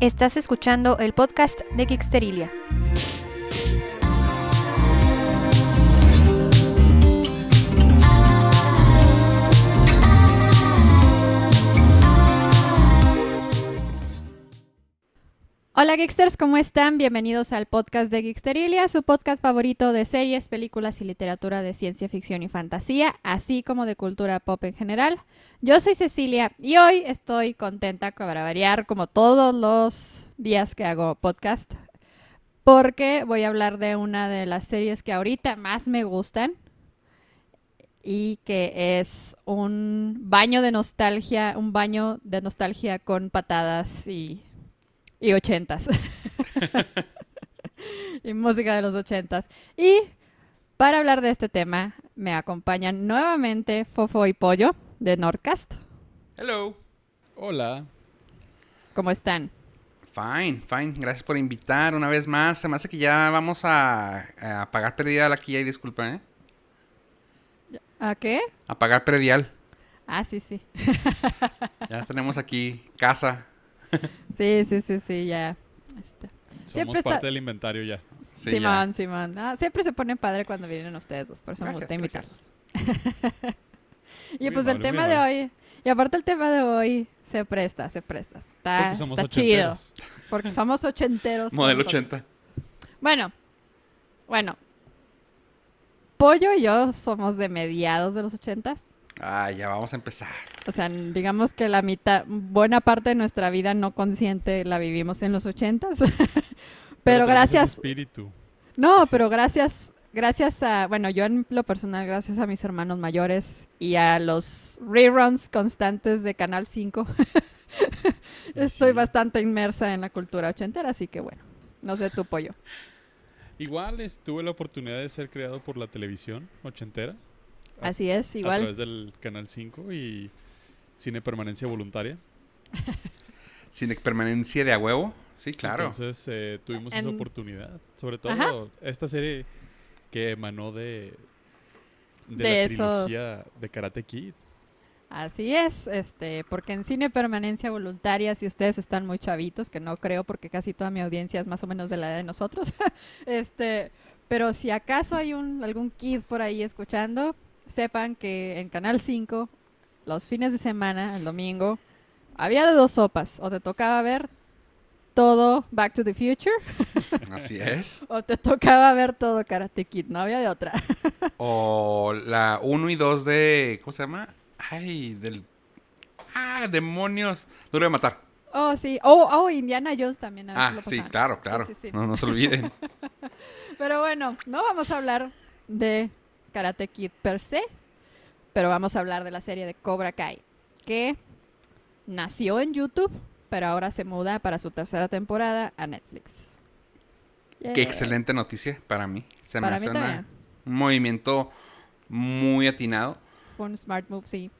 Estás escuchando el podcast de Kicksterilia. Hola Geeksters, ¿cómo están? Bienvenidos al podcast de Geeksterilia, su podcast favorito de series, películas y literatura de ciencia ficción y fantasía, así como de cultura pop en general. Yo soy Cecilia y hoy estoy contenta para variar como todos los días que hago podcast, porque voy a hablar de una de las series que ahorita más me gustan y que es un baño de nostalgia, un baño de nostalgia con patadas y y ochentas. y música de los ochentas. Y para hablar de este tema, me acompañan nuevamente Fofo y Pollo de Nordcast. Hello. Hola. ¿Cómo están? Fine, fine. Gracias por invitar una vez más. Se me hace que ya vamos a, Apagar perdial aquí, y disculpen. ¿eh? ¿A qué? Apagar pagar predial. Ah, sí, sí. ya tenemos aquí casa Sí, sí, sí, sí, ya. Este. Somos parte del inventario ya. Sí, Simón, Simón. Ah, siempre se pone padre cuando vienen ustedes dos, por eso me gusta invitarlos. y pues el tema de hoy, y aparte el tema de hoy se presta, se presta. Está, está chido. Porque somos ochenteros. Modelo 80. Bueno, bueno. Pollo y yo somos de mediados de los ochentas. Ah, ya vamos a empezar. O sea, digamos que la mitad, buena parte de nuestra vida no consciente la vivimos en los ochentas. pero, pero gracias. Espíritu. No, pero gracias, gracias a, bueno, yo en lo personal, gracias a mis hermanos mayores y a los reruns constantes de Canal 5, estoy bastante inmersa en la cultura ochentera, así que bueno, no sé tu pollo. Igual tuve la oportunidad de ser creado por la televisión ochentera. Así es, igual. A través del Canal 5 y Cine Permanencia Voluntaria. Cine Permanencia de a huevo, sí, claro. Entonces eh, tuvimos esa oportunidad. Sobre todo esta serie que emanó de, de, la eso. trilogía de Karate Kid. Así es, este, porque en cine permanencia voluntaria, si ustedes están muy chavitos, que no creo porque casi toda mi audiencia es más o menos de la edad de nosotros, este, pero si acaso hay un, algún kid por ahí escuchando, sepan que en Canal 5, los fines de semana, el domingo, había de dos sopas. O te tocaba ver todo Back to the Future. Así es. o te tocaba ver todo Karate Kid, no había de otra. o la 1 y 2 de. ¿Cómo se llama? Ay, del. ¡Ah, demonios! voy a matar. Oh, sí. Oh, oh Indiana Jones también. ah, sí, claro, claro. No, no se olviden. Pero bueno, no vamos a hablar de Karate Kid per se, pero vamos a hablar de la serie de Cobra Kai, que nació en YouTube, pero ahora se muda para su tercera temporada a Netflix. Qué excelente noticia para mí. Se me hace un movimiento muy atinado. Un smart move, sí.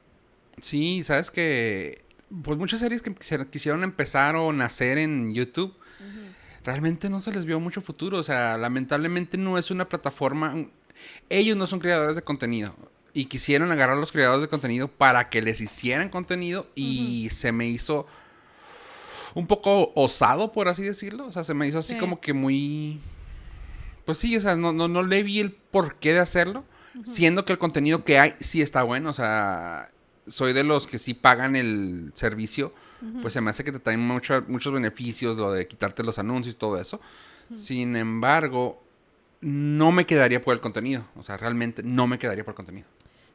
Sí, sabes que pues muchas series que quisieron empezar o nacer en YouTube, realmente no se les vio mucho futuro. O sea, lamentablemente no es una plataforma, ellos no son creadores de contenido y quisieron agarrar a los creadores de contenido para que les hicieran contenido y se me hizo un poco osado, por así decirlo. O sea, se me hizo así como que muy... Pues sí, o sea, no, le vi el porqué de hacerlo, siendo que el contenido que hay sí está bueno. O sea, soy de los que sí pagan el servicio, pues se me hace que te traen muchos beneficios, lo de quitarte los anuncios y todo eso. Sin embargo, no me quedaría por el contenido. O sea, realmente no me quedaría por el contenido.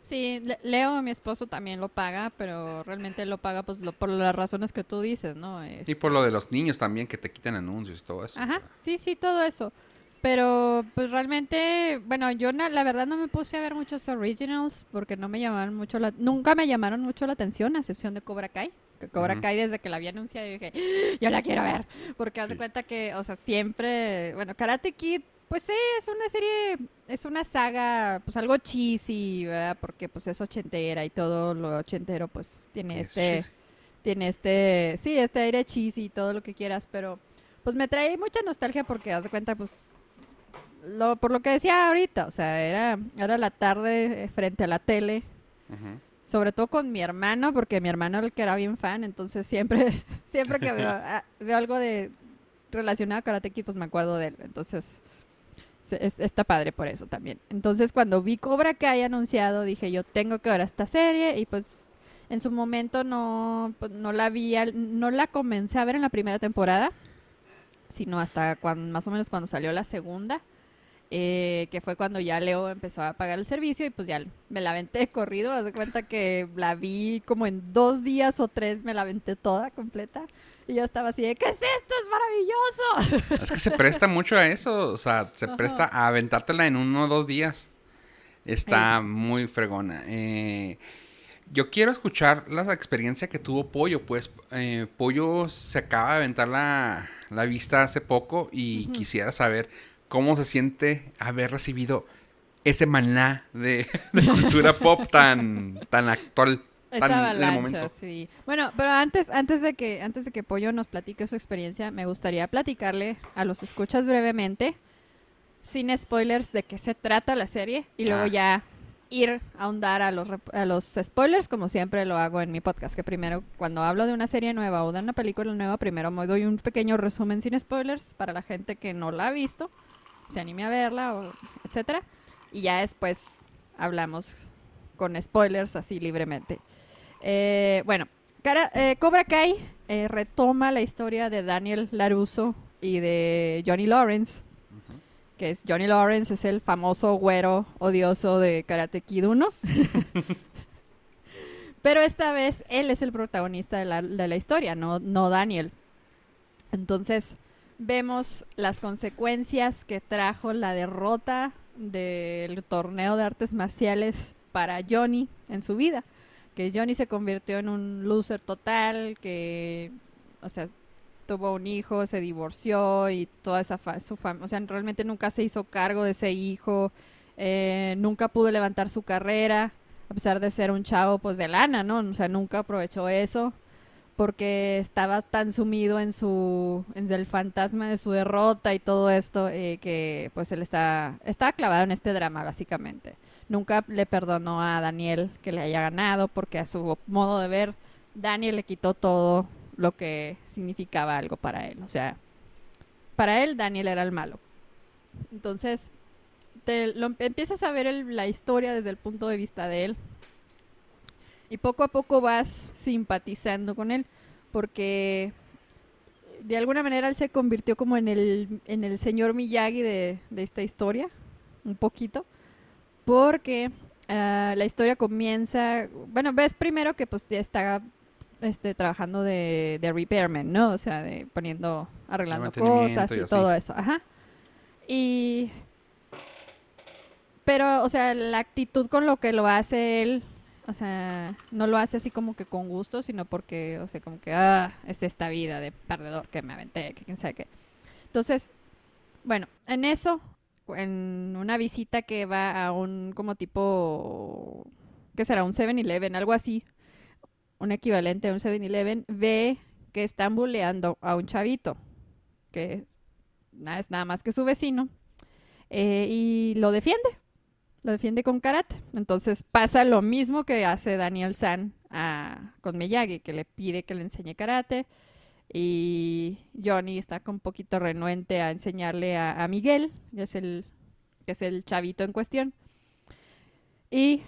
Sí, Leo, mi esposo, también lo paga, pero realmente lo paga pues lo, por las razones que tú dices, ¿no? Y por lo de los niños también, que te quiten anuncios y todo eso. Ajá, sí, sí, todo eso. Pero pues realmente, bueno, yo la verdad no me puse a ver muchos originals porque no me llamaron mucho la... Nunca me llamaron mucho la atención, a excepción de Cobra Kai. Que Cobra Kai desde que la había anunciado yo dije, ¡Ah! yo la quiero ver. Porque hace cuenta que, o sea, siempre, bueno, Karate Kid pues sí, es una serie, es una saga, pues algo cheesy, ¿verdad? Porque pues es ochentera y todo lo ochentero pues tiene este, tiene este, sí, este aire cheesy y todo lo que quieras, pero pues me trae mucha nostalgia porque, haz de cuenta, pues lo, por lo que decía ahorita, o sea, era, era la tarde frente a la tele, sobre todo con mi hermano, porque mi hermano era el que era bien fan, entonces siempre, siempre que ah, veo, algo de relacionado a Karate Kid, pues me acuerdo de él, entonces está padre por eso también. Entonces, cuando vi Cobra Kai anunciado, dije yo tengo que ver esta serie y pues en su momento no, pues, no la vi, no la comencé a ver en la primera temporada, sino hasta cuando, más o menos cuando salió la segunda, eh, que fue cuando ya Leo empezó a pagar el servicio y pues ya me la aventé corrido, haz de cuenta que la vi como en dos días o tres, me la aventé toda completa. Y yo estaba así ¿qué es esto? ¡Es maravilloso! Es que se presta mucho a eso. O sea, se presta a aventártela en uno o dos días. Está muy fregona. Eh, yo quiero escuchar la experiencia que tuvo Pollo. Pues eh, Pollo se acaba de aventar la, vista hace poco y quisiera saber cómo se siente haber recibido ese maná de, de cultura pop tan, tan actual. Esa avalancha, sí. Bueno, pero antes, antes de que, antes de que Pollo nos platique su experiencia, me gustaría platicarle a los escuchas brevemente, sin spoilers, de qué se trata la serie, y luego ah. ya ir a ahondar a los, a los spoilers, como siempre lo hago en mi podcast, que primero cuando hablo de una serie nueva o de una película nueva, primero me doy un pequeño resumen sin spoilers para la gente que no la ha visto, se anime a verla, o, etcétera, y ya después hablamos con spoilers así libremente. Eh, bueno, eh, Cobra Kai eh, retoma la historia de Daniel Laruso y de Johnny Lawrence. Que es Johnny Lawrence, es el famoso güero odioso de Karate Kid 1. Pero esta vez él es el protagonista de la, de la historia, no, no Daniel. Entonces vemos las consecuencias que trajo la derrota del torneo de artes marciales para Johnny en su vida que Johnny se convirtió en un loser total, que, o sea, tuvo un hijo, se divorció y toda esa su familia, o sea, realmente nunca se hizo cargo de ese hijo, eh, nunca pudo levantar su carrera, a pesar de ser un chavo pues de lana, ¿no? O sea, nunca aprovechó eso porque estaba tan sumido en su en el fantasma de su derrota y todo esto eh, que pues él está está clavado en este drama básicamente nunca le perdonó a Daniel que le haya ganado, porque a su modo de ver, Daniel le quitó todo lo que significaba algo para él. O sea, para él Daniel era el malo. Entonces, te, empiezas a ver la historia desde el punto de vista de él. Y poco a poco vas simpatizando con él, porque de alguna manera él se convirtió como en el, en el señor Miyagi de, de esta historia, un poquito porque ah, la historia comienza, bueno, ves primero que pues ya está este, trabajando de, de ¿no? O sea, poniendo, arreglando cosas y, todo eso, ajá. Y... Pero, o sea, la actitud con lo que lo hace él, o sea, no lo hace así como que con gusto, sino porque, o sea, como que, ah, es esta vida de perdedor que me aventé, que quién sabe qué. Entonces, bueno, en eso en una visita que va a un como tipo, que será? Un 7-Eleven, algo así, un equivalente a un 7-Eleven, ve que están buleando a un chavito, que es, es nada más que su vecino, eh, y lo defiende, lo defiende con karate. Entonces pasa lo mismo que hace Daniel San a, ah, con Miyagi, que le pide que le enseñe karate y Johnny está con un poquito renuente a enseñarle a, Miguel, que es, el, es el chavito en cuestión. Y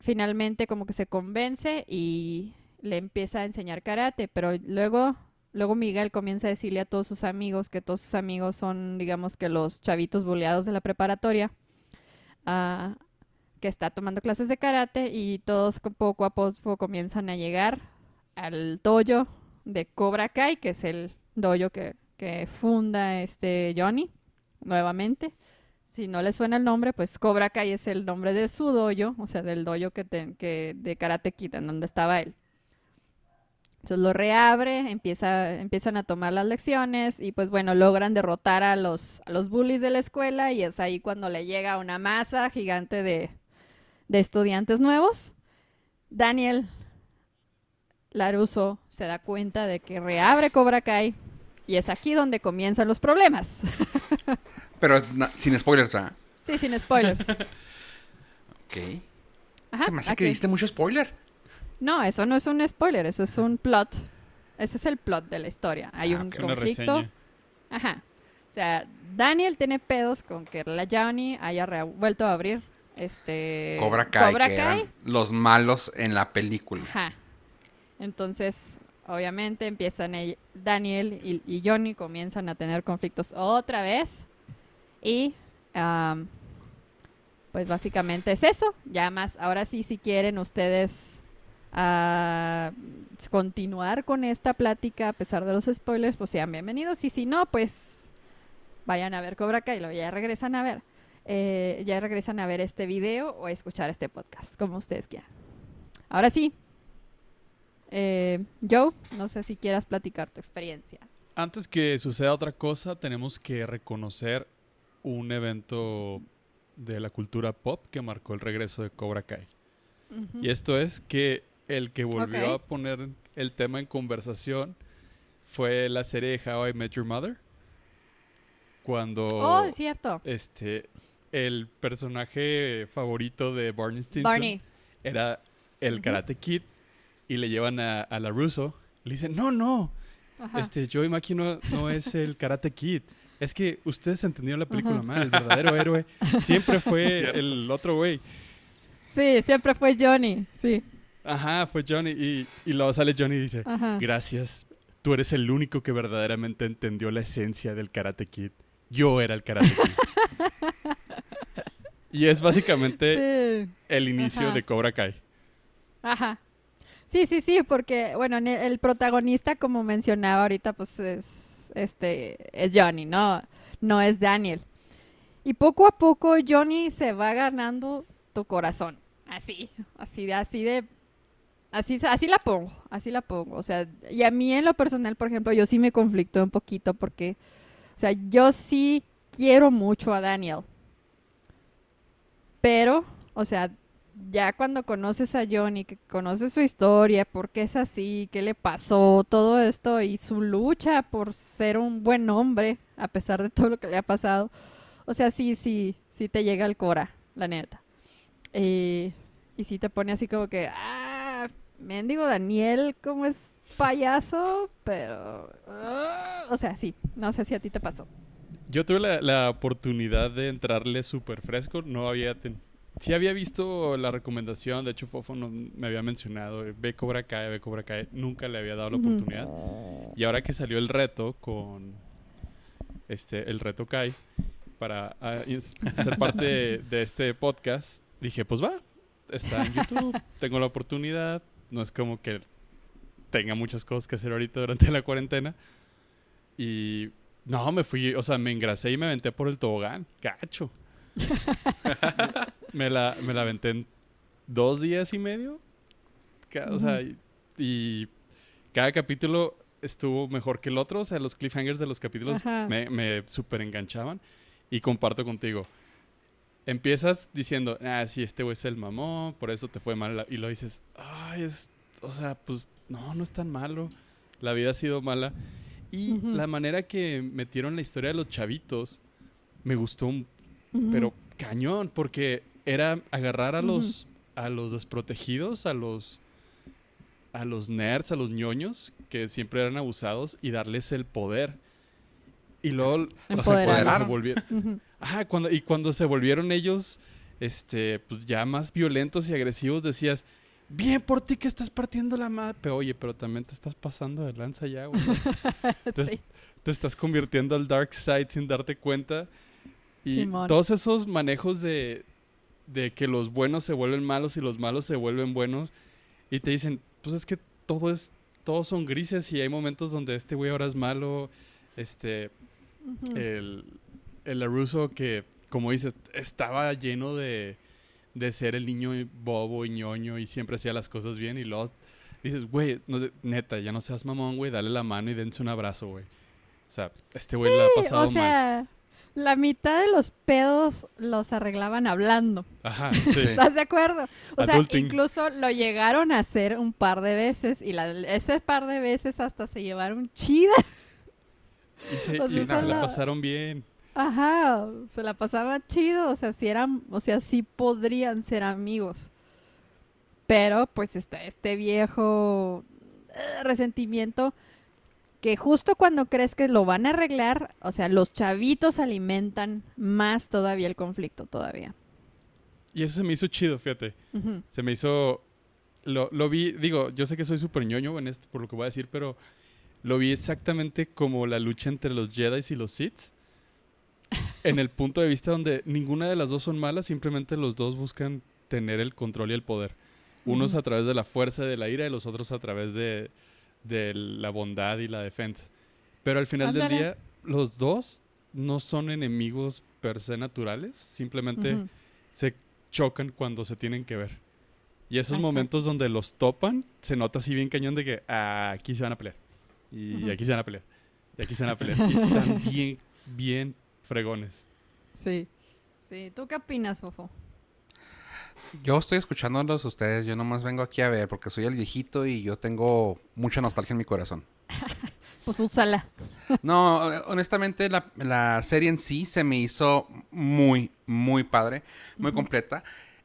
finalmente como que se convence y le empieza a enseñar karate, pero luego luego Miguel comienza a decirle a todos sus amigos que todos sus amigos son, digamos que los chavitos boleados de la preparatoria, ah, que está tomando clases de karate y todos poco a poco comienzan a llegar al toyo de Cobra Kai, que es el dojo que, que funda este Johnny, nuevamente. Si no le suena el nombre, pues Cobra Kai es el nombre de su dojo, o sea, del dojo que, que de Karate Kid, en donde estaba él. Entonces lo reabre, empieza, empiezan a tomar las lecciones y pues bueno, logran derrotar a los, a los bullies de la escuela y es ahí cuando le llega una masa gigante de, de estudiantes nuevos. Daniel Laruso se da cuenta de que reabre Cobra Kai y es aquí donde comienzan los problemas. Pero sin spoilers, ¿verdad? Sí, sin spoilers. ok. se me hace que diste mucho spoiler. No, eso no es un spoiler, eso es un plot. Ese es el plot de la historia. Hay ah, un conflicto. Ajá. O sea, Daniel tiene pedos con que la Johnny haya vuelto a abrir este Cobra Kai, los malos en la película. Ajá. Entonces, obviamente, empiezan Daniel y, Johnny comienzan a tener conflictos otra vez. Y pues básicamente es eso. Ya más, ahora sí, si quieren ustedes ah, continuar con esta plática a pesar de los spoilers, pues sean bienvenidos. Y si no, pues vayan a ver Cobra Kai, ya regresan a ver. Eh, ya regresan a ver este video o a escuchar este podcast, como ustedes quieran. Ahora sí, eh, Joe, no sé si quieras platicar tu experiencia. Antes que suceda otra cosa, tenemos que reconocer un evento de la cultura pop que marcó el regreso de Cobra Kai. Y esto es que el que volvió a poner el tema en conversación fue la serie de How I Met Your Mother. Cuando. Oh, es cierto. Este. El personaje favorito de Barney Stinson era el Karate Kid y le llevan a, la Russo. Le dicen, no, no, este Joey Mackie no es el Karate Kid. Es que ustedes entendieron la película mal. El verdadero héroe siempre fue el otro güey. Sí, siempre fue Johnny, sí. Ajá, fue Johnny. Y, luego sale Johnny y dice, gracias, tú eres el único que verdaderamente entendió la esencia del Karate Kid. Yo era el Karate Kid. y es básicamente el inicio de Cobra Kai. Ajá, Sí, sí, sí, porque, bueno, el protagonista, como mencionaba ahorita, pues es, este, es Johnny, ¿no? No es Daniel. Y poco a poco Johnny se va ganando tu corazón. Así, así de, así de, así, así la pongo, así la pongo. O sea, y a mí en lo personal, por ejemplo, yo sí me conflicto un poquito porque, o sea, yo sí quiero mucho a Daniel. Pero, o sea, ya cuando conoces a Johnny, que conoces su historia, por qué es así, qué le pasó, todo esto y su lucha por ser un buen hombre a pesar de todo lo que le ha pasado. O sea, sí, sí, sí te llega al cora, la neta. Eh, y sí te pone así como que, ah, mendigo Daniel, cómo es payaso, pero... Ah, o sea, sí, no sé si a ti te pasó. Yo tuve la, oportunidad de entrarle súper fresco, no había Sí había visto la recomendación, de hecho Fofo no, me había mencionado, eh, ve Cobra Kai, ve Cobra Kai, nunca le había dado la oportunidad. Y ahora que salió el reto con este el reto Kai para ah, ser parte de, este podcast, dije, pues va, está en YouTube, tengo la oportunidad, no es como que tenga muchas cosas que hacer ahorita durante la cuarentena. Y no, me fui, o sea, me engrasé y me aventé por el tobogán, cacho. me la, me la aventé en dos días y medio. o sea, y, cada capítulo estuvo mejor que el otro. O sea, los cliffhangers de los capítulos me, me súper enganchaban. Y comparto contigo. Empiezas diciendo, ah, sí, este güey es el mamón, por eso te fue mal. Y lo dices, ay, es, o sea, pues no, no es tan malo. La vida ha sido mala. Y la manera que metieron la historia de los chavitos me gustó, un, pero cañón, porque era agarrar a los, a los desprotegidos, a los, a los nerds, a los ñoños que siempre eran abusados y darles el poder. Y luego, volvieron, y cuando se volvieron ellos, este, pues ya más violentos y agresivos, decías, bien por ti que estás partiendo la madre, pero oye, pero también te estás pasando de lanza ya, güey. te, sí. estás convirtiendo al dark side sin darte cuenta. Y todos esos manejos de, de que los buenos se vuelven malos y los malos se vuelven buenos. Y te dicen, pues es que todo es, todos son grises y hay momentos donde este güey ahora es malo. Este, el, el que, como dices, estaba lleno de, ser el niño bobo y ñoño y siempre hacía las cosas bien y luego dices, güey, neta, ya no seas mamón, güey, dale la mano y dense un abrazo, güey. O sea, este güey le ha pasado o sea, mal la mitad de los pedos los arreglaban hablando. Ajá, sí. ¿Estás de acuerdo? O sea, incluso lo llegaron a hacer un par de veces y ese par de veces hasta se llevaron chida. Y se, la pasaron bien. Ajá, se la pasaba chido, o sea, sí eran, o sea, sí podrían ser amigos. Pero pues este, este viejo eh, resentimiento que justo cuando crees que lo van a arreglar, o sea, los chavitos alimentan más todavía el conflicto todavía. Y eso se me hizo chido, fíjate. Se me hizo... Lo, vi, digo, yo sé que soy súper ñoño en esto, por lo que voy a decir, pero lo vi exactamente como la lucha entre los Jedi y los Sith. en el punto de vista donde ninguna de las dos son malas, simplemente los dos buscan tener el control y el poder. Unos a través de la fuerza de la ira y los otros a través de, de la bondad y la defensa. Pero al final del día, los dos no son enemigos per se naturales, simplemente se chocan cuando se tienen que ver. Y esos momentos donde los topan, se nota así bien cañón de que ah, aquí se van a pelear. Y, aquí se van a pelear. Y aquí se van a pelear. y están bien, bien fregones. Sí. Sí. ¿Tú qué opinas, Fofo? Yo estoy escuchándolos ustedes, yo nomás vengo aquí a ver porque soy el viejito y yo tengo mucha nostalgia en mi corazón. pues úsala. no, honestamente la, serie en sí se me hizo muy, muy padre, muy completa.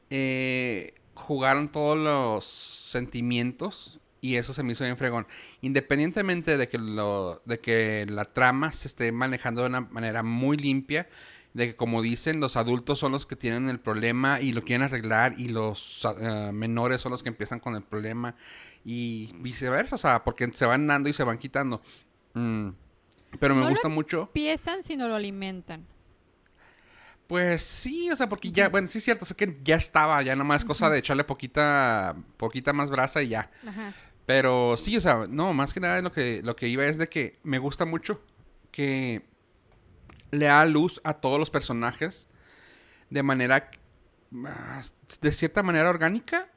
Eh, jugaron todos los sentimientos y eso se me hizo bien fregón. Independientemente de que, lo, de que la trama se esté manejando de una manera muy limpia, de que como dicen, los adultos son los que tienen el problema y lo quieren arreglar y los ah, menores son los que empiezan con el problema y viceversa, o sea, porque se van dando y se van quitando. Mm, pero me gusta mucho. mucho. Empiezan no lo alimentan. Pues sí, o sea, porque ya, bueno, sí es cierto, o sea que ya estaba, ya nomás es cosa de echarle poquita, poquita más brasa y ya. Pero sí, o sea, no, más que nada lo que, lo que iba es de que me gusta mucho que le da luz a todos los personajes de manera, de cierta manera orgánica,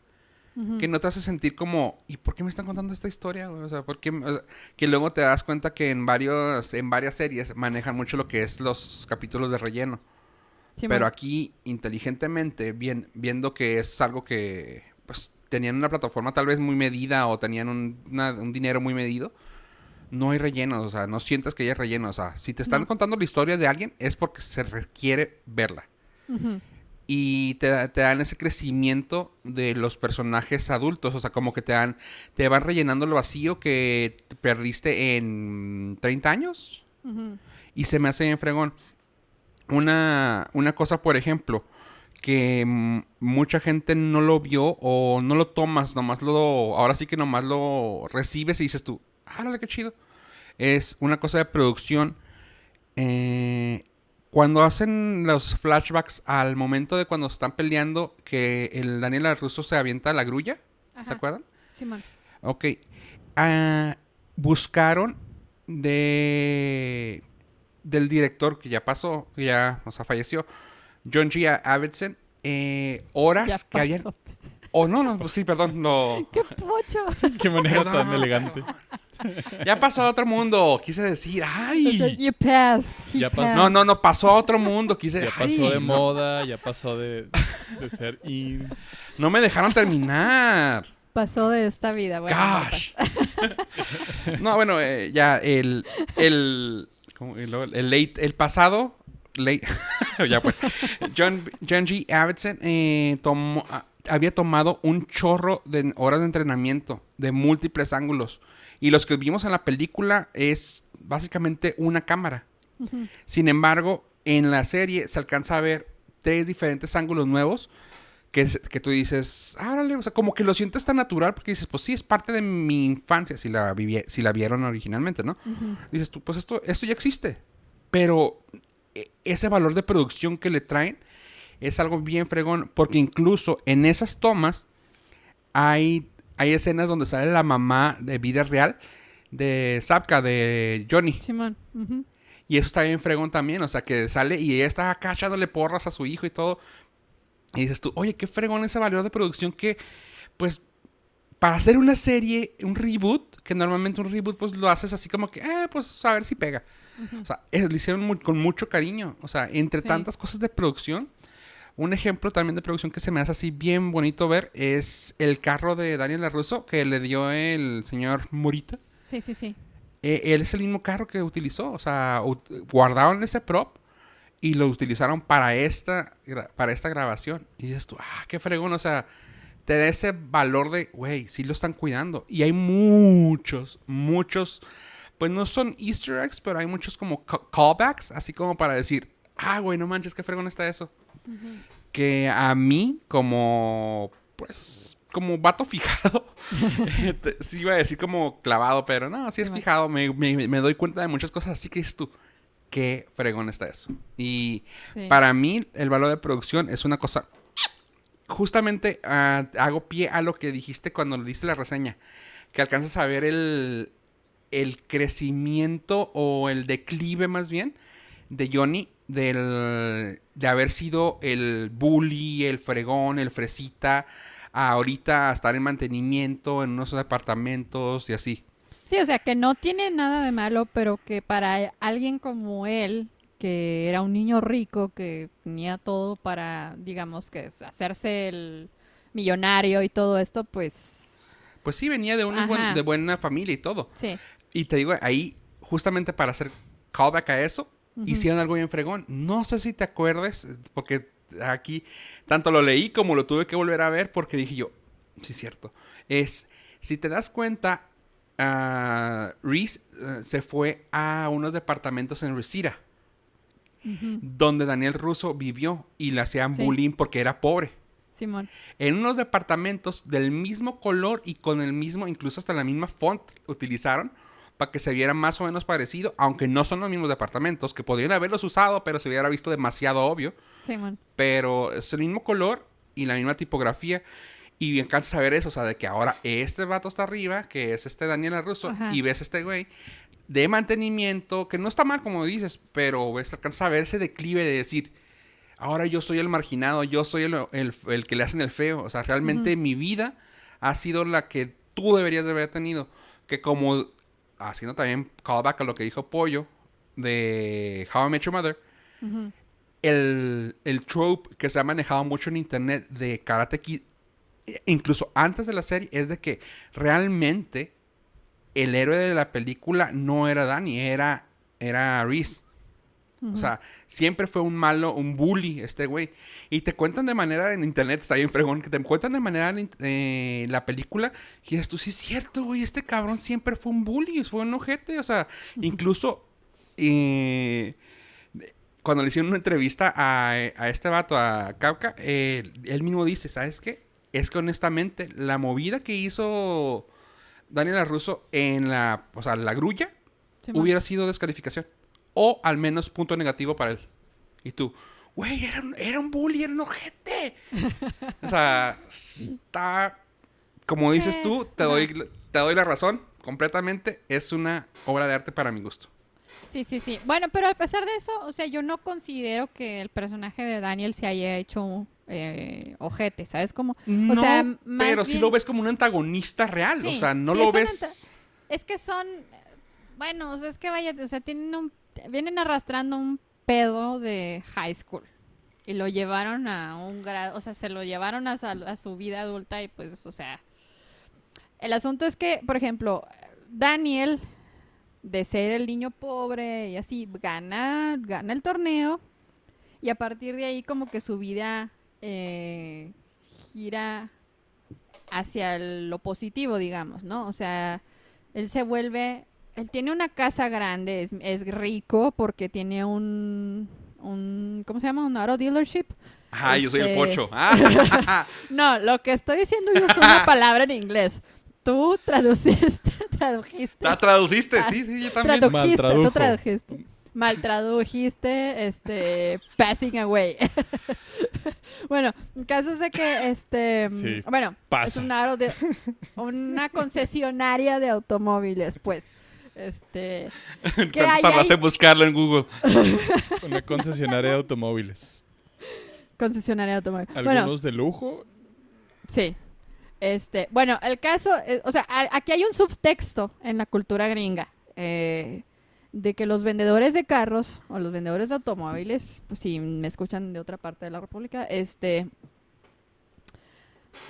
que no te hace sentir como, ¿y por qué me están contando esta historia? O qué? que luego te das cuenta que en, varios, en varias series manejan mucho lo que es los capítulos de relleno. Pero aquí, inteligentemente, viendo que es algo que, pues, tenían una plataforma tal vez muy medida o tenían un dinero muy medido, no hay rellenos, o sea, no sientas que haya rellenos. O sea, si te están contando la historia de alguien es porque se requiere verla. Y te, dan ese crecimiento de los personajes adultos, o sea, como que te dan, te van rellenando el vacío que perdiste en 30 años. Y se me hace bien fregón. Una, una cosa, por ejemplo, que mucha gente no lo vio o no lo tomas, nomás lo, ahora sí que nomás lo recibes y dices tú, ¡Árale, qué chido! Es una cosa de producción. Eh, cuando hacen los flashbacks al momento de cuando están peleando, que el Daniel Arruso se avienta a la grulla, ¿se acuerdan? Simón. Ok. Ah, buscaron de del director que ya pasó, ya, o sea, falleció, John G. Avidson, eh, horas que habían. Oh, no, no, pues sí, perdón, no. ¡Qué pocho! ¡Qué manera tan elegante! ya pasó a otro mundo. Quise decir, ay. ya No, no, no, pasó a otro mundo. Quise Ya pasó de moda, ya pasó de, ser in. No me dejaron terminar. Pasó de esta vida, bueno. Gosh. No, bueno, eh, ya el, el, el, late, el pasado Late. ya pues. John, G. Abbotson eh, ah, había tomado un chorro de horas de entrenamiento de múltiples ángulos. Y los que vimos en la película es básicamente una cámara. Sin embargo, en la serie se alcanza a ver tres diferentes ángulos nuevos que, que tú dices, árale, o sea, como que lo sientes tan natural porque dices, pues sí, es parte de mi infancia, si la, si la vieron originalmente, ¿no? Dices tú, pues esto, esto ya existe, pero e, ese valor de producción que le traen es algo bien fregón, porque incluso en esas tomas hay hay escenas donde sale la mamá de vida real de Zapka, de Johnny. Simón. Y eso está bien fregón también, o sea, que sale y ella está acá porras a su hijo y todo. Y dices tú, oye, qué fregón ese valor de producción que, pues, para hacer una serie, un reboot, que normalmente un reboot, pues, lo haces así como que, eh, pues, a ver si pega. O sea, lo hicieron con mucho cariño. O sea, entre tantas cosas de producción, un ejemplo también de producción que se me hace así bien bonito ver es el carro de Daniel Larusso que le dio el señor Morita. Sí, sí, sí. Eh, él es el mismo carro que utilizó, o sea, guardaron ese prop y lo utilizaron para esta, para esta grabación. Y dices tú, ah, qué fregón, o sea, te da ese valor de, güey, sí lo están cuidando. Y hay muchos, muchos, pues no son easter eggs, pero hay muchos como callbacks, así como para decir, ah, güey, no manches, qué fregón está eso que a mí como, pues, como vato fijado, sí iba a decir como clavado, pero no, sí es fijado, me, doy cuenta de muchas cosas, así que es tú qué fregón está eso. Y para mí el valor de producción es una cosa... Justamente ah, hago pie a lo que dijiste cuando le diste la reseña, que alcanzas a ver el, el crecimiento o el declive más bien de Johnny del, de haber sido el bully, el fregón, el fresita, a ahorita estar en mantenimiento, en unos apartamentos y así. Sí, o sea, que no tiene nada de malo, pero que para alguien como él, que era un niño rico, que tenía todo para, digamos, que hacerse el millonario y todo esto, pues... Pues sí, venía de una de buena familia y todo. Sí. Y te digo, ahí, justamente para hacer callback a eso, hicieron algo bien fregón. No sé si te acuerdes, porque aquí tanto lo leí como lo tuve que volver a ver porque dije yo, sí, cierto. Es, si te das cuenta, uh, Reese eh, se fue a unos departamentos en Resira. donde Daniel Russo vivió y la hacían bullying porque era pobre. Simón. En unos departamentos del mismo color y con el mismo, incluso hasta la misma font utilizaron para que se viera más o menos parecido, aunque no son los mismos departamentos, que podrían haberlos usado, pero se hubiera visto demasiado obvio. Sí, man. Pero es el mismo color y la misma tipografía. Y bien encanta ver eso, o sea, de que ahora este vato está arriba, que es este Daniel Russo, y ves este güey de mantenimiento, que no está mal como dices, pero ves, alcanza a ver ese declive de decir, ahora yo soy el marginado, yo soy el, el, que le hacen el feo, o sea, realmente mi vida ha sido la que tú deberías de haber tenido, que como haciendo también callback a lo que dijo Pollo de How I Met Your Mother, el, el, trope que se ha manejado mucho en internet de Karate Kid, e, incluso antes de la serie, es de que realmente el héroe de la película no era Danny, era, era Reese. O sea, siempre fue un malo, un bully este güey. Y te cuentan de manera en internet, está bien fregón, que te cuentan de manera en eh, la película. Y dices tú, sí es cierto, güey, este cabrón siempre fue un bully, fue un ojete. O sea, incluso eh, cuando le hicieron una entrevista a, este vato, a cauca eh, él mismo dice, ¿sabes qué? Es que honestamente la movida que hizo Daniel Russo en la, o sea, la grulla, hubiera sido descalificación o al menos punto negativo para él. Y tú, güey, era un, era un bully, era un ojete. o sea, está, como dices tú, te doy, te doy la razón completamente, es una obra de arte para mi gusto. Sí, sí, sí. Bueno, pero a pesar de eso, o sea, yo no considero que el personaje de Daniel se haya hecho eh, ojete, ¿sabes? Como, sea, pero si lo ves como un antagonista real, o sea, no lo ves... Es que son, bueno, o sea, es que vaya, o sea, tienen un vienen arrastrando un pedo de high school. Y lo llevaron a un grado, o sea, se lo llevaron a, su vida adulta y pues, o sea, el asunto es que, por ejemplo, Daniel, de ser el niño pobre y así, gana, gana el torneo y a partir de ahí como que su vida eh, gira hacia lo positivo, digamos, ¿no? O sea, él se vuelve él tiene una casa grande, es, rico porque tiene un, ¿cómo se llama? Un auto dealership. Ajá, yo soy el este pocho. Ah. no, lo que estoy diciendo yo es una palabra en inglés. Tú traduciste, tradujiste. La ah, traduciste, ah, sí, sí, yo también. Tradujiste, tú tradujiste. Mal este, passing away. bueno, en caso de que, este, bueno, es un aro de, una concesionaria de automóviles, pues. Este. ¿qué buscarlo en Google. concesionaria de automóviles. Concesionaria de automóviles. Algunos de lujo. Sí. Este, bueno, el caso, eh, o sea, aquí hay un subtexto en la cultura gringa eh, de que los vendedores de carros o los vendedores de automóviles, pues, si me escuchan de otra parte de la República, este,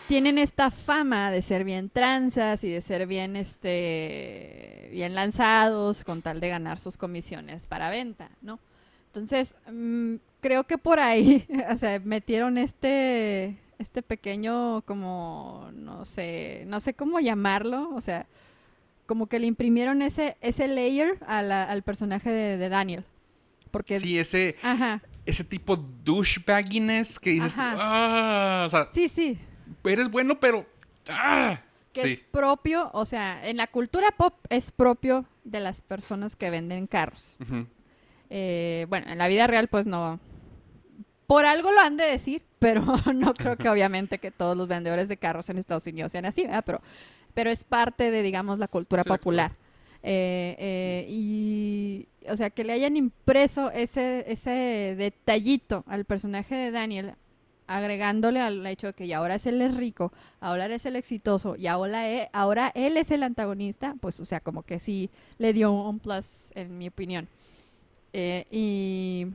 tienen esta fama de ser bien tranzas y de ser bien, este, bien lanzados con tal de ganar sus comisiones para venta, ¿no? Entonces, mm, creo que por ahí, o sea, metieron este, este pequeño, como, no sé, no sé cómo llamarlo, o sea, como que le imprimieron ese, ese layer al personaje de, Daniel. Porque... Sí, ese, ese tipo douchebagginess que dices, tú, ah, o sea, sí, sí eres bueno, pero... Ah, que es propio, o sea, en la cultura pop es propio de las personas que venden carros. Eh, bueno, en la vida real pues no... Por algo lo han de decir, pero no creo que obviamente que todos los vendedores de carros en Estados Unidos sean así, ¿verdad? Pero, pero es parte de, digamos, la cultura popular. Eh, eh, y, o sea, que le hayan impreso ese, ese detallito al personaje de Daniel agregándole al hecho de que ya ahora es él es rico, ahora es el exitoso y e, ahora, él es el antagonista, pues o sea, como que sí le dio un plus en mi opinión. Eh, y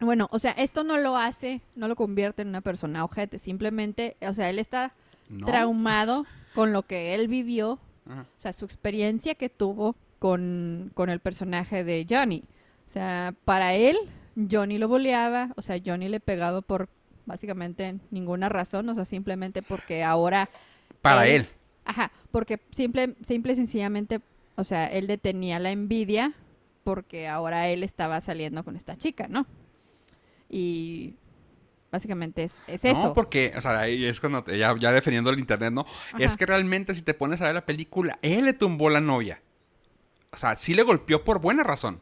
bueno, o sea, esto no lo hace, no lo convierte en una persona ojete, simplemente, o sea, él está traumado con lo que él vivió, o sea, su experiencia que tuvo con, con el personaje de Johnny. O sea, para él, Johnny lo boleaba, o sea, Johnny le pegaba por básicamente ninguna razón, o sea, simplemente porque ahora... Para él. Ajá, porque simple, simple y sencillamente, o sea, él detenía la envidia porque ahora él estaba saliendo con esta chica, ¿no? Y Básicamente es, es eso. No, porque, o sea, es cuando, ya, defendiendo el internet, ¿no? Es que realmente, si te pones a ver la película, él le tumbó la novia. O sea, sí le golpeó por buena razón.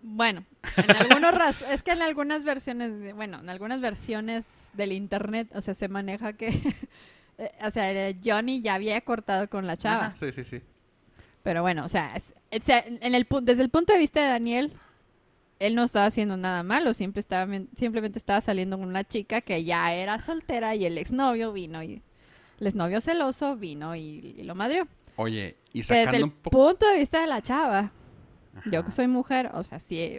Bueno, en algunos es que en algunas versiones, bueno, en algunas versiones del internet, o sea, se maneja que, eh, o sea, Johnny ya había cortado con la chava. sí, sí, sí. Pero bueno, o sea, desde el punto de vista de Daniel, él no estaba haciendo nada malo, siempre estaba, simplemente estaba saliendo con una chica que ya era soltera y el exnovio vino y el exnovio celoso vino y, lo madrió. Oye, y sacando desde el punto de vista de la chava, yo que soy mujer, o sea, sí,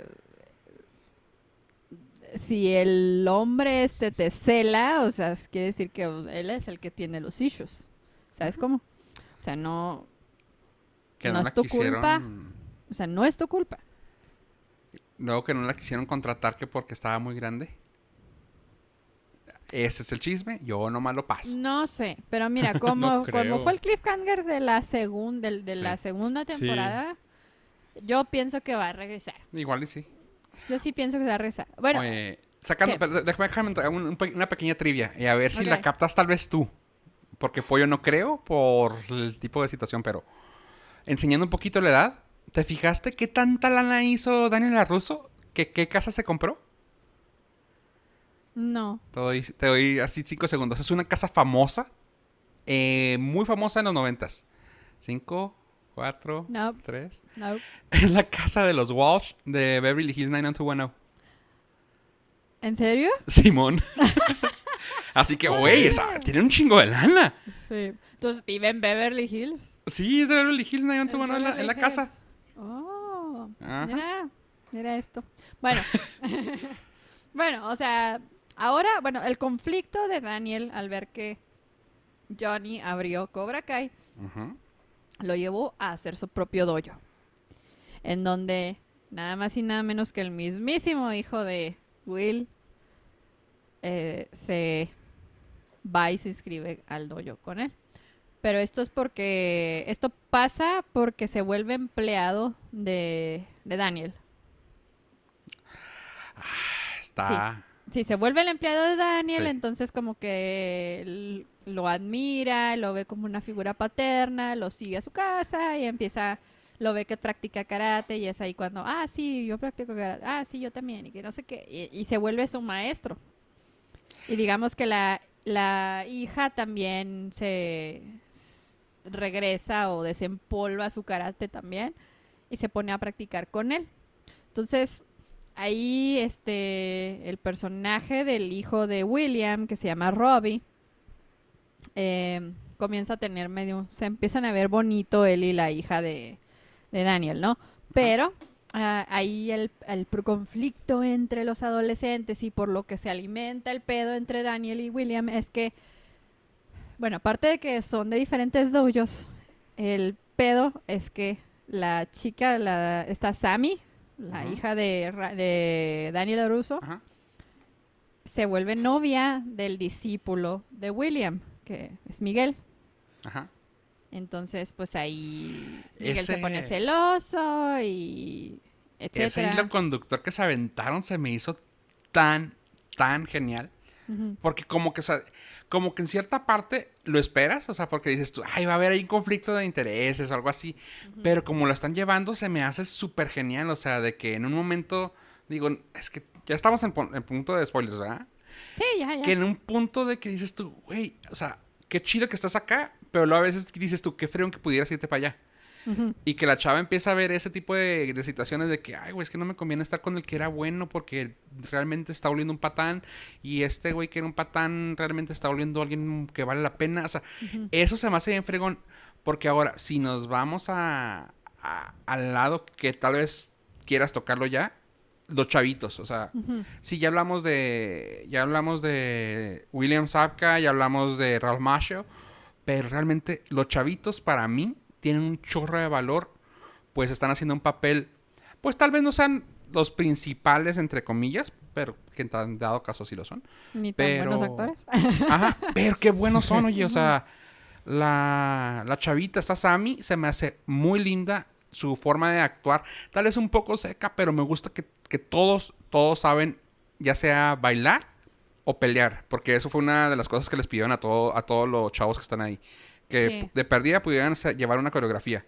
si el hombre este te cela, o sea, quiere decir que él es el que tiene los issues. ¿Sabes cómo? O sea, no. no, es tu culpa. O sea, no es tu culpa. Luego que no la quisieron contratar que porque estaba muy grande. Ese es el chisme, yo nomás lo paso. No sé, pero mira, como, como fue el cliffhanger de la, de, la segunda temporada, yo pienso que va a regresar. Igual y sí. Yo sí pienso que se va a Bueno. sacando, déjame, déjame, una pequeña trivia y a ver si la captas tal vez tú. Porque pollo no creo por el tipo de situación, pero enseñando un poquito la edad, ¿te fijaste qué tanta lana hizo Daniel Arruzo? ¿Qué, casa se compró? No. Te doy, así cinco segundos. Es una casa famosa. Eh, muy famosa en los noventas. Cinco, Cuatro. no. Tres. No. Es la casa de los Walsh de Beverly Hills 90210. ¿En serio? Simón. Así que, güey, tiene un chingo de lana. Sí. Entonces ¿viven en Beverly Hills. Sí, es de Beverly Hills 90210 en la, casa. Oh. Mira, esto. Bueno. bueno, o sea, ahora, bueno, el conflicto de Daniel al ver que Johnny abrió Cobra Kai. Ajá lo llevó a hacer su propio dojo. En donde nada más y nada menos que el mismísimo hijo de Will eh, se va y se inscribe al dojo con él. Pero esto es porque, esto pasa porque se vuelve empleado de, de Daniel. Ah, está. Sí. se vuelve el empleado de Daniel, entonces como que lo admira, lo ve como una figura paterna, lo sigue a su casa y empieza, lo ve que practica karate y es ahí cuando, ah, sí, yo practico karate, ah, sí, yo también, y que no sé qué, y, se vuelve su maestro. Y digamos que la, la hija también se regresa o desempolva su karate también y se pone a practicar con él. Entonces, ahí este el personaje del hijo de William que se llama Robbie Em, comienza a tener medio, se empiezan a ver bonito él y la hija de, Daniel, ¿no? Pero ah, ahí el, conflicto entre los adolescentes y por lo que se alimenta el pedo entre Daniel y William es que, bueno, aparte de que son de diferentes doyos el pedo es que la chica, la, está Sammy, la hija de, Daniel Russo, se vuelve novia del discípulo de William que es Miguel. Ajá. Entonces, pues ahí Miguel se pone celoso y etcétera. Ese hilo conductor que se aventaron se me hizo tan, tan genial. Porque como que, o sea, como que en cierta parte lo esperas, o sea, porque dices tú, ay, va a haber ahí un conflicto de intereses o algo así. Pero como lo están llevando, se me hace súper genial, o sea, de que en un momento, digo, es que ya estamos en, en punto de spoilers, ¿verdad? Sí, ya, ya. Que en un punto de que dices tú, güey, o sea, qué chido que estás acá, pero luego a veces dices tú, qué fregón que pudieras irte para allá. Y que la chava empieza a ver ese tipo de, de situaciones de que, ay, güey, es que no me conviene estar con el que era bueno porque realmente está volviendo un patán y este güey que era un patán realmente está volviendo alguien que vale la pena. O sea, eso se me hace bien fregón porque ahora, si nos vamos a, al lado que tal vez quieras tocarlo ya, los chavitos, o sea, sí, ya hablamos de, ya hablamos de William Sapka, ya hablamos de Ralph Marshall... pero realmente los chavitos para mí tienen un chorro de valor, pues están haciendo un papel, pues tal vez no sean los principales, entre comillas, pero que en dado caso sí lo son. Ni tan pero... buenos actores. Ajá, pero qué buenos son, oye, o sea, la, la chavita, esta Sammy, se me hace muy linda su forma de actuar, tal vez un poco seca, pero me gusta que que todos, todos saben, ya sea bailar o pelear, porque eso fue una de las cosas que les pidieron a, todo, a todos los chavos que están ahí, que de perdida pudieran llevar una coreografía.